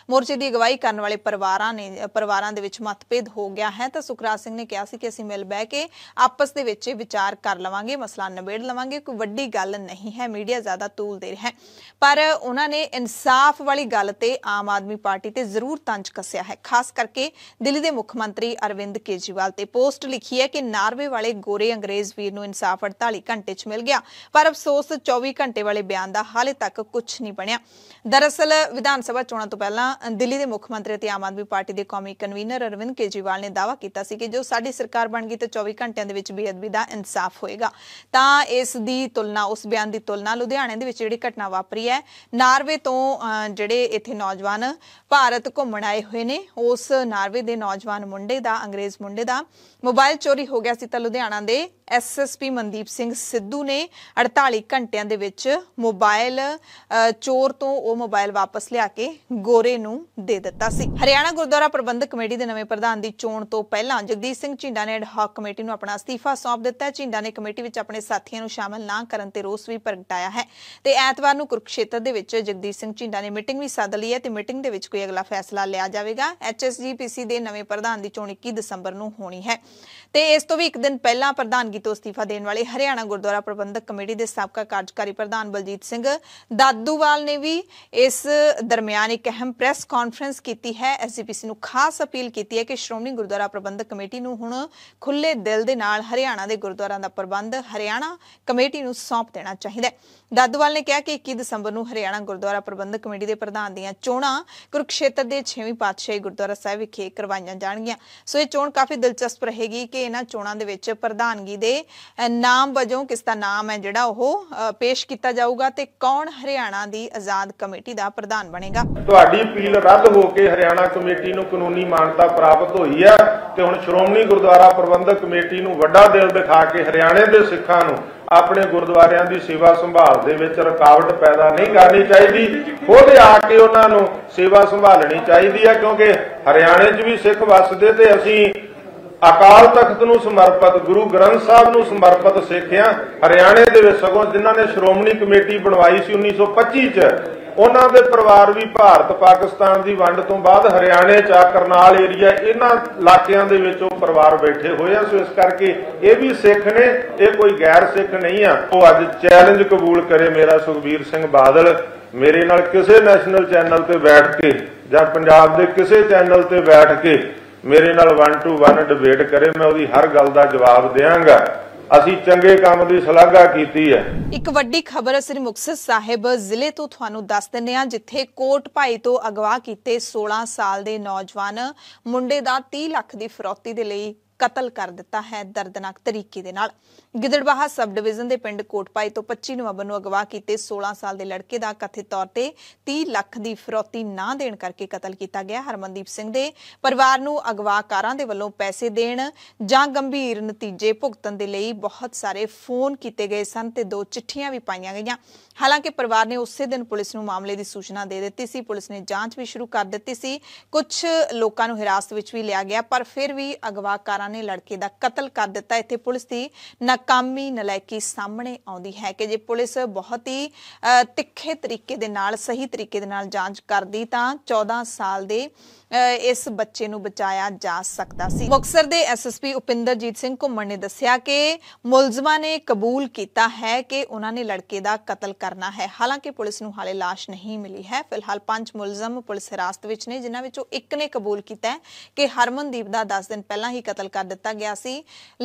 ਮੋਰਚੇ ਦੀ ਅਗਵਾਈ ਕਰਨ ਵਾਲੇ ਪਰਿਵਾਰਾਂ ਨੇ ਪਰਿਵਾਰਾਂ ਦੇ ਵਿੱਚ ਮਤਭੇਦ ਹੋ ਗਿਆ ਹੈ ਤਾਂ ਸੁਖਰਾਜ ਸਿੰਘ ਨੇ ਕਿਹਾ ਸੀ ਕਿ ਅਸੀਂ ਮਿਲ ਬੈ ਕੇ ਆਪਸ ਦੇ ਵਿੱਚ ਵਿਚਾਰ ਕਰ ਲਵਾਂਗੇ ਮਸਲਾ ਨਿਬੇੜ ਲਵਾਂਗੇ ਕੋਈ ਵੱਡੀ ਗੱਲ ਨਹੀਂ ਹੈ ਮੀਡੀਆ ਜ਼ਿਆਦਾ ਤੂਲ ਦੇ ਰਿਹਾ ਹੈ ਪਰ ਉਹਨਾਂ ਨੇ ਇਨਸਾਫ ਵਾਲੀ ਗੱਲ ਤੇ ਆਮ ਆਦਮੀ ਪਾਰਟੀ ਤੇ ਜ਼ਰੂਰ ਤੰਜ ਕੱਸਿਆ ਹੈ ਖਾਸ ਕਰਕੇ ਦਿੱਲੀ ਦੇ ਮੁੱਖ ਮੰਤਰੀ ਅਰਵਿੰਦ ਕੇਜੀਵਾਲ ਤੇ ਪੋਸਟ ਲਿਖੀ ਹੈ ਕਿ ਨਾਰਵੇ ਵਾਲੇ ਗੋਰੇ ਅੰਗਰੇਜ਼ ਵੀਰ ਨੂੰ ਇਨਸਾਫ 48 ਘੰਟੇ 'ਚ ਮਿਲ ਗਿਆ ਪਰ ਅਫਸੋਸ 24 ਘੰਟੇ ਵਾਲੇ ਬਿਆਨ ਦਾ ਹਾਲੇ ਤੱਕ ਕੁਝ ਨਹੀਂ ਬਣਿਆ ਦਰਅਸਲ ਵਿਧਾਨ ਸਭਾ ਚੋਣਾਂ ਤੋਂ ਪਹਿਲਾਂ ਦਿੱਲੀ ਦੇ ਮੁੱਖ ਮੰਤਰੀ ਤੇ ਆਮ ਆਦਮੀ ਪਾਰਟੀ ਦੇ ਕੌਮੀ ਕਨਵੀਨਰ ਅਰਵਿੰਦ ਕੇਜਰੀਵਾਲ ਨੇ ਦਾਅਵਾ ਕੀਤਾ ਸੀ ਕਿ ਜੋ ਸਾਡੀ ਸਰਕਾਰ ਬਣ ਗਈ ਤਾਂ 24 ਘੰਟਿਆਂ ਦੇ ਵਿੱਚ ਬੇਅਦਬੀ ਦਾ ਇਨਸਾਫ ਹੋਏਗਾ ਤਾਂ ਇਸ ਦੀ ਤੁਲਨਾ ਉਸ ਬਿਆਨ ਦੀ ਤੁਲਨਾ ਲੁਧਿਆਣੇ ਦੇ ਵਿੱਚ ਜਿਹੜੀ ਘਟਨਾ ਵਾਪਰੀ ਹੈ ਨਾਰਵੇ ਤੋਂ ਜਿਹੜੇ ਇੱਥੇ ਨੌਜਵਾਨ ਭਾਰਤ ਘੁੰਮਣ ਆਏ ਹੋਏ ਨੇ ਉਸ ਨਾਰਵੇ ਦੇ ਨੌਜਵਾਨ ਮੁੰਡੇ ਦਾ ਅੰਗਰੇਜ਼ ਮੁੰਡੇ ਦਾ ਮੋਬਾਈਲ ਚੋਰੀ ਹੋ ਗਿਆ ਸੀ ਤਾਂ ਲੁਧਿਆਣਾ ਦੇ ਐਸਐਸਪੀ ਮਨਦੀਪ ਸਿੰਘ ਸਿੱਧੂ ਨੇ 48 ਘੰਟਿਆਂ ਦੇ ਵਿੱਚ ਮੋਬਾਈਲ ਚੋਰ ਤੋਂ ਉਹ ਮੋਬਾਈਲ ਵਾਪਸ ਲਿਆ ਕੇ ਗੋਰੇ ਨੂੰ ਦੇ ਦਿੱਤਾ ਸੀ ਹਰਿਆਣਾ ਗੁਰਦੁਆਰਾ ਪ੍ਰਬੰਧਕ ਕਮੇਟੀ ਦੇ ਨਵੇਂ ਪ੍ਰਧਾਨ ਦੀ ਚੋਣ ਤੋਂ ਪਹਿਲਾਂ ਜਗਦੀਸ਼ ਸਿੰਘ ਝਿੰਡਾ ਨੇ ਐਡਹਾਕ ਕਮੇਟੀ ਨੂੰ ਆਪਣਾ ਅਸਤੀਫਾ ਸੌਂਪ ਦਿੱਤਾ ਝਿੰਡਾ ਨੇ ਕਮੇਟੀ ਵਿੱਚ ਆਪਣੇ ਸਾਥੀਆਂ ਨੂੰ ਸ਼ਾਮਲ ਨਾ ਕਰਨ ਤੇ ਰੋਸ ਵੀ ਪ੍ਰਗਟਾਇਆ ਹੈ ਤੇ ਐਤਵਾਰ ਨੂੰ ਕੁਰਕਸ਼ੇਤਰ ਦੇ ਵਿੱਚ ਜਗਦੀਸ਼ ਸਿੰਘ ਝਿੰਡਾ ਨੇ ਮੀਟਿੰਗ ਵੀ ਸੱਦ ਲਈ ਹੈ ਤੇ ਮੀਟਿੰਗ ਦੇ ਵਿੱਚ ਕੋਈ ਅਗਲਾ ਫੈਸਲਾ ਲਿਆ ਜਾਵੇਗਾ ਐਚਐਸਜੀਪੀਸੀ ਦੇ ਨਵੇਂ ਪ੍ਰਧਾਨ ਦੀ ਚੋਣ 21 ਦਸੰਬਰ ਨੂੰ ਹੋਣੀ ਹੈ ਤੇ ਇਸ ਤੋਂ ਵੀ ਇੱਕ ਦਿਨ ਪਹਿਲਾਂ ਪ੍ਰਧਾਨਗੀ ਤੋਂ ਅਸਤੀਫਾ ਦੇਣ ਵਾਲੇ ਹਰਿਆਣਾ ਗੁਰਦੁਆਰਾ ਪ੍ਰਬੰਧਕ ਕਮੇਟੀ ਦੇ ਸਾਬਕਾ ਕਾਰਜਕਾਰੀ ਪ੍ਰਧਾਨ ਬਲਜੀਤ ਸਿੰਘ ਦਾਦੂਵਾਲ ਨੇ ਵੀ ਇਸ ਦਰਮਿਆਨ ਇੱਕ ਅਹਿਮ ਪ੍ਰੈਸ ਕਾਨਫਰੰਸ ਕੀਤੀ ਹੈ ਐਸਜੀਪੀਸੀ ਨੂੰ ਖਾਸ ਅਪੀਲ ਕੀਤੀ ਹੈ ਕਿ ਸ਼੍ਰੋਮਣੀ ਗੁਰਦੁਆਰਾ ਪ੍ਰਬੰਧਕ ਕਮੇਟੀ ਨੂੰ ਹੁਣ ਖੁੱਲੇ ਦਿਲ ਦੇ ਨਾਲ ਹਰਿਆਣਾ ਦੇ ਗੁਰਦੁਆਰਾਂ ਦਾ ਪ੍ਰਬੰਧ ਹਰਿਆਣਾ ਕਮੇਟੀ ਨੂੰ ਸੌਂਪ ਦੇਣਾ ਚਾਹੀਦਾ ਹੈ ਦਾਦੂਵਾਲ ਨੇ ਕਿਹਾ ਕਿ 21 ਦਸੰਬਰ ਨੂੰ ਹਰਿਆਣਾ ਗੁਰਦੁਆਰਾ ਪ੍ਰਬੰਧਕ ਕਮੇਟੀ ਦੇ ਪ੍ਰਧਾਨ ਦੀਆਂ ਚੋਣਾਂ ਕੁਰਕਸ਼ੇਤਰ ਦੇ 6ਵੀਂ ਪਾਤਸ਼ਾਹੀ ਗੁਰਦੁਆਰਾ ਸਾਹਿਬ ਵਿਖੇ ਕਰਵਾਈਆਂ ਜਾਣਗੀਆਂ ਸੋ ਇਹ ਚੋਣ ਕਾਫੀ ਦਿਲਚਸਪ ਰਹੇਗੀ ਕਿ ਇਹਨਾਂ ਚੋਣਾਂ ਦੇ ਵਿੱਚ ਪ੍ਰਧਾਨਗੀ ਦੇ ਨਾਮ ਵਜੋਂ ਕਿਸ ਦਾ ਨਾਮ ਹੈ ਜਿਹੜਾ ਉਹ ਪੇਸ਼ ਕੀਤਾ ਜਾਊਗਾ ਤੇ ਕੌਣ ਹਰਿਆਣਾ ਦੀ ਆਜ਼ਾਦ ਕਮੇਟੀ ਕਮੇਟੀ ਦਾ ਪ੍ਰਧਾਨ ਬਣੇਗਾ ਤੁਹਾਡੀ ਅਪੀਲ ਰੱਦ ਹੋ ਕੇ ਹਰਿਆਣਾ ਕਮੇਟੀ ਨੂੰ ਕਾਨੂੰਨੀ ਮਾਨਤਾ ਪ੍ਰਾਪਤ ਹੋਈ ਹੈ ਤੇ ਹੁਣ ਸ਼੍ਰੋਮਣੀ ਗੁਰਦੁਆਰਾ ਪ੍ਰਬੰਧਕ ਕਮੇਟੀ ਨੂੰ ਵੱਡਾ ਦਿਲ ਦਿਖਾ ਕੇ ਹਰਿਆਣੇ ਦੇ ਸਿੱਖਾਂ ਨੂੰ ਆਪਣੇ ਗੁਰਦੁਆਰਿਆਂ ਦੀ ਸੇਵਾ ਸੰਭਾਲ ਦੇ ਵਿੱਚ ਰੁਕਾਵਟ ਪੈਦਾ ਨਹੀਂ ਕਰਨੀ ਚਾਹੀਦੀ ਖੁਦ ਆ ਕੇ ਉਹਨਾਂ ਨੂੰ ਸੇਵਾ ਸੰਭਾਲਣੀ ਚਾਹੀਦੀ ਹੈ ਕਿਉਂਕਿ ਹਰਿਆਣੇ 'ਚ ਵੀ ਸਿੱਖ ਵੱਸਦੇ ਤੇ ਅਸੀਂ ਅਕਾਲ ਤਖਤ ਨੂੰ ਸਮਰਪਿਤ ਗੁਰੂ ਗ੍ਰੰਥ ਸਾਹਿਬ ਨੂੰ ਸਮਰਪਿਤ ਸਿੱਖਿਆ ਹਰਿਆਣੇ ਦੇ ਵਿੱਚ ਸਗੋਂ ਜਿਨ੍ਹਾਂ ਨੇ ਸ਼੍ਰੋਮਣੀ ਕਮੇਟੀ ਬਣਵਾਈ ਸੀ 1925 ਚ ਉਹਨਾਂ ਦੇ ਪਰਿਵਾਰ ਵੀ ਭਾਰਤ ਪਾਕਿਸਤਾਨ ਦੀ ਵੰਡ ਤੋਂ ਬਾਅਦ ਹਰਿਆਣੇ ਚ ਕਰਨਾਲ ਏਰੀਆ ਇਹਨਾਂ ਇਲਾਕਿਆਂ ਦੇ ਵਿੱਚ ਉਹ ਪਰਿਵਾਰ ਬੈਠੇ ਹੋਏ ਆ ਸੋ ਇਸ ਕਰਕੇ ਇਹ ਵੀ ਸਿੱਖ ਨੇ ਇਹ ਕੋਈ ਗੈਰ ਸਿੱਖ ਨਹੀਂ ਆ ਉਹ ਅੱਜ ਚੈਲੰਜ ਕਬੂਲ ਕਰੇ ਮੇਰਾ ਸੁਖਬੀਰ ਸਿੰਘ ਬਾਦਲ ਮੇਰੇ ਨਾਲ ਕਿਸੇ ਨੈਸ਼ਨਲ ਚੈਨਲ ਤੇ ਬੈਠ ਕੇ ਜਾਂ ਪੰਜਾਬ ਦੇ ਕਿਸੇ ਚੈਨਲ ਤੇ ਬੈਠ ਕੇ ਮੇਰੇ ਨਾਲ 1 ਟੂ 1 ਡਿਬੇਟ ਕਰੇ ਮੈਂ ਉਹਦੀ ਹਰ ਗੱਲ ਦਾ ਜਵਾਬ ਦੇਵਾਂਗਾ ਅਸੀਂ ਚੰਗੇ ਕੰਮ ਦੀ ਸਲਾਹਾਂ ਕੀਤੀ ਹੈ ਇੱਕ ਵੱਡੀ ਖਬਰ ਹੈ ਸ੍ਰੀ ਮੁਕਤਸਰ ਸਾਹਿਬ ਜ਼ਿਲ੍ਹੇ ਤੋਂ ਤੁਹਾਨੂੰ ਦੱਸ ਦਿੰਦੇ ਆ ਜਿੱਥੇ ਕੋਟ ਭਾਈ ਤੋਂ ਅਗਵਾ ਕੀਤੇ 16 ਸਾਲ ਦੇ ਨੌਜਵਾਨ ਮੁੰਡੇ ਦਾ 30 ਲੱਖ ਦੀ ਫਰੋਤੀ ਦੇ ਲਈ ਕਤਲ ਕਰ ਦਿੱਤਾ ਹੈ ਦਰਦਨਾਕ ਤਰੀਕੇ ਦੇ ਨਾਲ ਗਿੱਦੜਬਾਹਾ ਸਬ ਡਿਵੀਜ਼ਨ ਦੇ ਪਿੰਡ ਕੋਟਪਾਈ ਤੋਂ 25 ਨਵੰਬਰ ਨੂੰ ਅਗਵਾ ਕੀਤੇ 16 ਸਾਲ ਦੇ ਲੜਕੇ ਦਾ ਕਥਿਤ ਤੌਰ ਤੇ 30 ਲੱਖ ਦੀ ਫਰੋਤੀ ਨਾ ਦੇਣ ਕਰਕੇ ਕਤਲ ਕੀਤਾ ਗਿਆ ਹਰਮਨਦੀਪ ਸਿੰਘ ਦੇ ਪਰਿਵਾਰ ਨੂੰ ਅਗਵਾਕਾਰਾਂ ਦੇ ਵੱਲੋਂ ਪੈਸੇ ਦੇਣ ਜਾਂ ਗੰਭੀਰ ਨਤੀਜੇ ਭੁਗਤਣ ਦੇ ਲਈ ਬਹੁਤ ਸਾਰੇ ਫੋਨ ਕੀਤੇ ਗਏ ਸਨ ਤੇ ਦੋ ਚਿੱਠੀਆਂ ਵੀ ਪਾਈਆਂ ਗਈਆਂ ਹਾਲਾਂਕਿ ਪਰਿਵਾਰ ਨੇ ਉਸੇ ਦਿਨ ਪੁਲਿਸ ਨੂੰ ਮਾਮਲੇ ਦੀ ਸੂਚਨਾ ਦੇ ਦਿੱਤੀ ਸੀ ਪੁਲਿਸ ਨੇ ਜਾਂਚ ਵੀ ਸ਼ੁਰੂ ਕਰ ਦਿੱਤੀ ਸੀ ਕੁਝ ਲੋਕਾਂ ਨੂੰ ਹਿਰਾਸਤ ਵਿੱਚ ਵੀ ਲਿਆ ਗਿਆ ਪਰ ਫਿਰ ਵੀ ਅਗਵਾਕਾਰਾਂ ਨੌਜਵਾਨ ਨੇ ਲੜਕੇ ਦਾ ਕਤਲ ਕਰ ਦਿੱਤਾ ਇੱਥੇ ਪੁਲਿਸ ਦੀ ਨਾਕਾਮੀ ਨਲਾਇਕੀ ਸਾਹਮਣੇ ਆਉਂਦੀ ਹੈ ਕਿ ਜੇ ਪੁਲਿਸ ਬਹੁਤ ਹੀ ਤਿੱਖੇ ਤਰੀਕੇ ਦੇ ਨਾਲ ਸਹੀ ਤਰੀਕੇ ਦੇ ਨਾਲ ਜਾਂਚ ਕਰਦੀ ਤਾਂ 14 ਸਾਲ ਦੇ ਇਸ ਬੱਚੇ ਨੂੰ ਬਚਾਇਆ ਜਾ ਸਕਦਾ ਸੀ ਮੁਕਸਰ ਦੇ ਐਸਐਸਪੀ ਉਪਿੰਦਰਜੀਤ ਸਿੰਘ ਘੁੰਮਣ ਨੇ ਦੱਸਿਆ ਕਿ ਮੁਲਜ਼ਮਾਂ ਨੇ ਕਬੂਲ ਕੀਤਾ ਹੈ ਕਿ ਉਹਨਾਂ ਨੇ ਲੜਕੇ ਦਾ ਕਤਲ ਕਰਨਾ ਹੈ ਹਾਲਾਂਕਿ ਪੁਲਿਸ ਨੂੰ ਹਾਲੇ লাশ ਨਹੀਂ ਮਿਲੀ ਹੈ ਫਿਲਹਾਲ ਪੰਜ ਮੁਲਜ਼ਮ ਪੁਲਿਸ ਹਿਰਾਸਤ ਵਿੱਚ ਨੇ ਜਿਨ੍ਹਾਂ ਵਿੱਚੋਂ ਇੱਕ ਨੇ ਕਬੂਲ ਕੀਤਾ ਹੈ ਕਿ ਹਰਮਨਦੀਪ ਦਾ 10 ਦਿਨ ਪਹਿਲਾਂ ਹੀ ਕਤਲ ਕਰ ਦਿੱਤਾ ਗਿਆ ਸੀ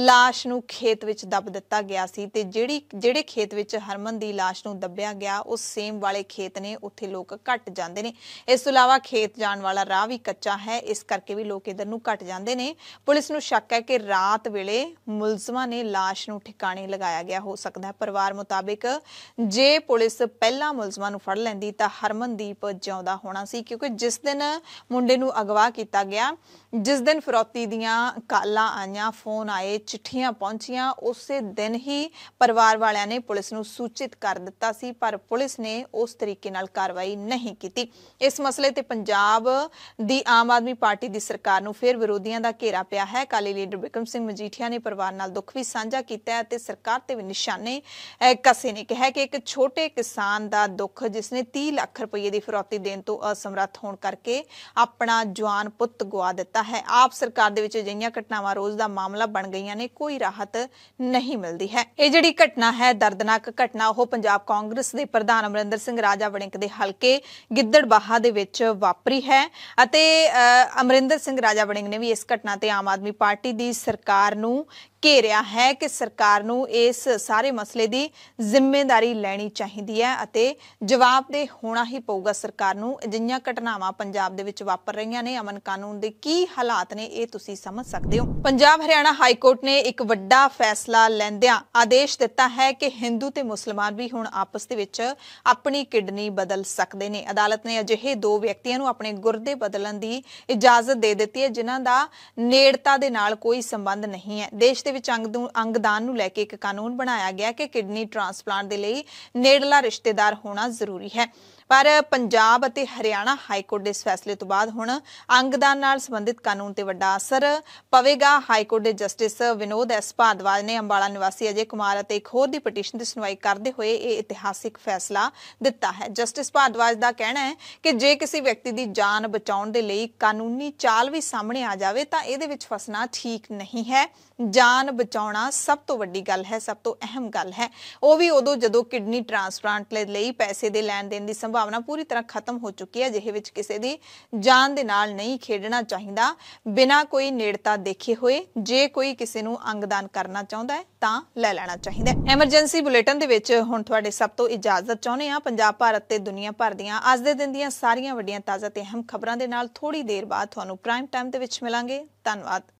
লাশ ਨੂੰ ਖੇਤ ਵਿੱਚ ਦੱਬ ਦਿੱਤਾ ਗਿਆ ਸੀ ਤੇ ਜਿਹੜੀ ਜਿਹੜੇ ਖੇਤ ਵਿੱਚ ਹਰਮਨ ਦੀ লাশ ਨੂੰ ਦੱਬਿਆ ਗਿਆ ਉਹ ਸੇਮ ਵਾਲੇ ਖੇਤ ਨੇ ਉੱਥੇ ਲੋਕ ਘਟ ਜਾਂਦੇ ਨੇ ਇਸ ਤੋਂ ਇਲਾਵਾ ਖੇਤ ਜਾਣ ਵਾਲਾ ਰਾਹ ਵੀ ਕੱਚਾ ਹੈ ਇਸ ਕਰਕੇ ਵੀ ਲੋਕ ਇਧਰ ਨੂੰ ਘਟ ਜਾਂਦੇ ਨੇ ਪੁਲਿਸ ਨੂੰ ਸ਼ੱਕ ਹੈ ਕਿ ਰਾਤ ਵੇਲੇ ਮੁਲਜ਼ਮਾਂ ਨੇ লাশ ਨੂੰ ਠਿਕਾਣੇ ਲਗਾਇਆ ਗਿਆ ਹੋ ਸਕਦਾ ਹੈ ਪਰਿਵਾਰ ਮੁਤਾਬਿਕ ਜੇ ਪੁਲਿਸ ਪਹਿਲਾਂ ਮੁਲਜ਼ਮਾਂ ਨੂੰ ਫੜ ਲੈਂਦੀ ਤਾਂ ਹਰਮਨਦੀਪ ਜਿਉਂਦਾ ਹੋਣਾ ਸੀ ਕਿਉਂਕਿ ਜਿਸ ਦਿਨ ਮੁੰਡੇ ਨੂੰ ਅਗਵਾ ਕੀਤਾ ਗਿਆ ਜਿਸ ਦਿਨ ਫਰੋਤੀ ਦੀਆਂ ਕਾਲਾਂ ਆਈਆਂ ਫੋਨ ਆਏ ਚਿੱਠੀਆਂ ਪਹੁੰਚੀਆਂ ਉਸੇ ਦਿਨ ਹੀ ਪਰਿਵਾਰ ਵਾਲਿਆਂ ਨੇ ਪੁਲਿਸ ਨੂੰ ਸੂਚਿਤ ਕਰ ਦਿੱਤਾ ਸੀ ਪਰ ਪੁਲਿਸ ਨੇ ਉਸ ਤਰੀਕੇ ਨਾਲ ਕਾਰਵਾਈ ਨਹੀਂ ਕੀਤੀ ਇਸ ਮਸਲੇ ਤੇ ਪੰਜਾਬ ਦੀ ਦੀ ਆਮ ਆਦਮੀ ਪਾਰਟੀ ਦੀ ਸਰਕਾਰ ਨੂੰ ਫਿਰ ਵਿਰੋਧੀਆਂ ਦਾ ਘੇਰਾ ਪਿਆ ਹੈ ਕਾਲੀ ਲੀਡਰ ਬਿਕਮ ਸਿੰਘ ਮਜੀਠੀਆ ਨੇ ਪਰਿਵਾਰ ਨਾਲ ਦੁੱਖ ਵੀ ਸਾਂਝਾ ਕੀਤਾ ਹੈ ਤੇ ਸਰਕਾਰ ਤੇ ਵੀ ਨਿਸ਼ਾਨੇ ਕਸੇ ਨੇ ਕਿਹਾ ਕਿ ਇੱਕ ਛੋਟੇ ਕਿਸਾਨ ਦਾ ਦੁੱਖ ਜਿਸ ਨੇ 30 ਲੱਖ ਰੁਪਏ ਦੀ ਫਰੋਤੀ ਦੇਣ ਤੋਂ ਅਸਮਰੱਥ ਹੋਣ ਕਰਕੇ ਆਪਣਾ ਜਵਾਨ ਪੁੱਤ ਗਵਾ ਦਿੱਤਾ ਹੈ ਆਪ ਸਰਕਾਰ ਦੇ ਵਿੱਚ ਅਜਿਹੀਆਂ ਘਟਨਾਵਾਂ ਰੋਜ਼ ਦਾ ਮਾਮਲਾ ਬਣ ਗਈਆਂ ਨੇ ਕੋਈ ਰਾਹਤ ਨਹੀਂ ਮਿਲਦੀ ਹੈ ਇਹ ਜਿਹੜੀ ਘਟਨਾ ਹੈ ਦਰਦਨਾਕ ਘਟਨਾ ਉਹ ਪੰਜਾਬ ਕਾਂਗਰਸ ਦੇ ਪ੍ਰਧਾਨ ਅਮਰਿੰਦਰ ਸਿੰਘ ਰਾਜਾ ਵੜਿੰਕ ਦੇ ਹਲਕੇ ਗਿੱਦੜਬਾਹਾ ਦੇ ਵਿੱਚ ਵਾਪਰੀ ਹੈ ਅਤੇ ਅਮਰਿੰਦਰ ਸਿੰਘ ਰਾਜਾ ਵੜਿੰਗ ਨੇ ਵੀ ਇਸ ਘਟਨਾ ਤੇ ਆਮ ਆਦਮੀ ਪਾਰਟੀ ਦੀ ਸਰਕਾਰ ਨੂੰ ਘੇਰਿਆ ਹੈ ਕਿ ਸਰਕਾਰ ਨੂੰ ਇਸ ਸਾਰੇ ਮਸਲੇ ਦੀ ਜ਼ਿੰਮੇਵਾਰੀ ਲੈਣੀ ਚਾਹੀਦੀ ਹੈ ਅਤੇ ਜਵਾਬਦੇਹ ਹੋਣਾ ਹੀ ਪਊਗਾ ਸਰਕਾਰ ਨੂੰ ਅਜਿਹੀਆਂ ਘਟਨਾਵਾਂ ਪੰਜਾਬ ਦੇ ਵਿੱਚ ਵਾਪਰ ਰਹੀਆਂ ਨੇ ਅਮਨ ਕਾਨੂੰਨ ਦੇ ਕੀ ਹਾਲਾਤ ਨੇ ਇਹ ਤੁਸੀਂ ਸਮਝ ਸਕਦੇ ਹੋ ਪੰਜਾਬ ਹਰਿਆਣਾ ਹਾਈ ਕੋਰਟ ਨੇ ਇੱਕ ਵੱਡਾ ਫੈਸਲਾ ਲੈਂਦਿਆਂ ਆਦੇਸ਼ ਦਿੱਤਾ ਹੈ ਕਿ ਹਿੰਦੂ ਤੇ ਮੁਸਲਮਾਨ ਵੀ ਹੁਣ ਆਪਸ ਦੇ ਵਿੱਚ ਆਪਣੀ ਕਿਡਨੀ ਬਦਲ ਸਕਦੇ ਨੇ ਅਦਾਲਤ ਨੇ ਅਜਿਹੇ ਦੋ ਵਿਅਕਤੀਆਂ ਨੂੰ ਆਪਣੇ ਗੁਰਦੇ ਬਦਲਣ ਦੀ ਇਜਾਜ਼ਤ ਦੇ ਦਿੱਤੀ ਹੈ ਜਿਨ੍ਹਾਂ ਦਾ ਨੇੜਤਾ ਦੇ ਨਾਲ ਕੋਈ ਸੰਬੰਧ ਨਹੀਂ ਹੈ ਦੇਸ਼ ਦੇ ਵਿੱਚ ਅੰਗਦਾਨ ਨੂੰ ਲੈ ਕੇ ਇੱਕ ਕਾਨੂੰਨ ਬਣਾਇਆ ਗਿਆ ਕਿ ਕਿਡਨੀ ਟ੍ਰਾਂਸਪਲਾਂਟ ਦੇ ਲਈ ਨੇੜਲਾ ਰਿਸ਼ਤੇਦਾਰ ਹੋਣਾ ਜ਼ਰੂਰੀ ਹੈ ਪਰ ਪੰਜਾਬ ਅਤੇ ਹਰਿਆਣਾ ਹਾਈ ਕੋਰਟ ਦੇ ਇਸ ਫੈਸਲੇ ਤੋਂ ਬਾਅਦ ਹੁਣ ਅੰਗਦਾਨ ਨਾਲ ਸੰਬੰਧਿਤ ਕਾਨੂੰਨ ਤੇ ਵੱਡਾ ਅਸਰ ਪਵੇਗਾ ਹਾਈ ਕੋਰਟ ਦੇ ਜਸਟਿਸ ਵਿਨੋਦ ਐਸ ਭਾਦਵਾਜ ਨੇ ਅੰਬਾਲਾ ਨਿਵਾਸੀ ਅਜੇ ਕੁਮਾਰ ਅਤੇ ਇੱਕ ਹੋਰ ਦੀ ਪਟੀਸ਼ਨ ਦੀ ਸੁਣਵਾਈ ਕਰਦੇ ਹੋਏ ਇਹ ਇਤਿਹਾਸਿਕ ਫੈਸਲਾ ਦਿੱਤਾ ਹੈ ਜਸਟਿਸ ਭਾਦਵਾਜ ਦਾ ਕਹਿਣਾ ਹੈ ਕਿ ਜੇ ਕਿਸੇ ਵਿਅਕਤੀ ਦੀ ਜਾਨ ਬਚਾਉਣ ਦੇ ਲਈ ਕਾਨੂੰਨੀ ਚਾਲ ਵੀ ਸਾਹਮਣੇ ਆ ਜਾਵੇ ਤਾਂ ਇਹਦੇ ਵਿੱਚ ਫਸਣਾ ਠੀਕ ਨਹੀਂ ਹੈ ਜਾਨ ਬਚਾਉਣਾ ਸਭ ਤੋਂ ਵੱਡੀ ਗੱਲ ਹੈ ਸਭ ਤੋਂ ਅਹਿਮ ਗੱਲ ਹੈ ਉਹ ਵੀ ਉਦੋਂ ਜਦੋਂ ਕਿਡਨੀ ਟ੍ਰਾਂਸਪਲਾਂਟ ਲਈ ਪੈਸੇ ਦੇ ਲੈਣ ਦੇਣ ਦੀ ਸੰਭਾਵਨਾ ਪੂਰੀ ਤਰ੍ਹਾਂ ਖਤਮ ਹੋ ਚੁੱਕੀ ਹੈ ਜਿਹੇ ਵਿੱਚ ਕਿਸੇ ਦੀ ਜਾਨ ਦੇ ਨਾਲ ਨਹੀਂ ਖੇਡਣਾ ਚਾਹੀਦਾ ਬਿਨਾਂ ਕੋਈ ਨੇੜਤਾ ਦੇਖੇ ਹੋਏ ਜੇ ਕੋਈ ਕਿਸੇ ਨੂੰ ਅੰਗਦਾਨ ਕਰਨਾ ਚਾਹੁੰਦਾ ਹੈ ਤਾਂ ਲੈ ਲੈਣਾ ਚਾਹੀਦਾ ਹੈ ਐਮਰਜੈਂਸੀ ਬੁਲੇਟਿਨ ਦੇ ਵਿੱਚ ਹੁਣ ਤੁਹਾਡੇ ਸਭ ਤੋਂ ਇਜਾਜ਼ਤ ਚਾਹੁੰਦੇ ਆ ਪੰਜਾਬ ਭਾਰਤ ਤੇ ਦੁਨੀਆ ਭਰ ਦੀਆਂ ਅੱਜ ਦੇ ਦਿਨ ਦੀਆਂ ਸਾਰੀਆਂ ਵੱਡੀਆਂ ਤਾਜ਼ਾ ਤੇ ਅਹਿਮ ਖਬਰਾਂ ਦੇ ਨਾਲ ਥੋੜੀ ਦੇਰ ਬਾਅਦ ਤੁਹਾਨੂੰ ਪ੍ਰਾਈਮ ਟਾਈਮ ਦੇ ਵਿੱਚ ਮਿਲਾਂਗੇ ਧੰਨਵਾਦ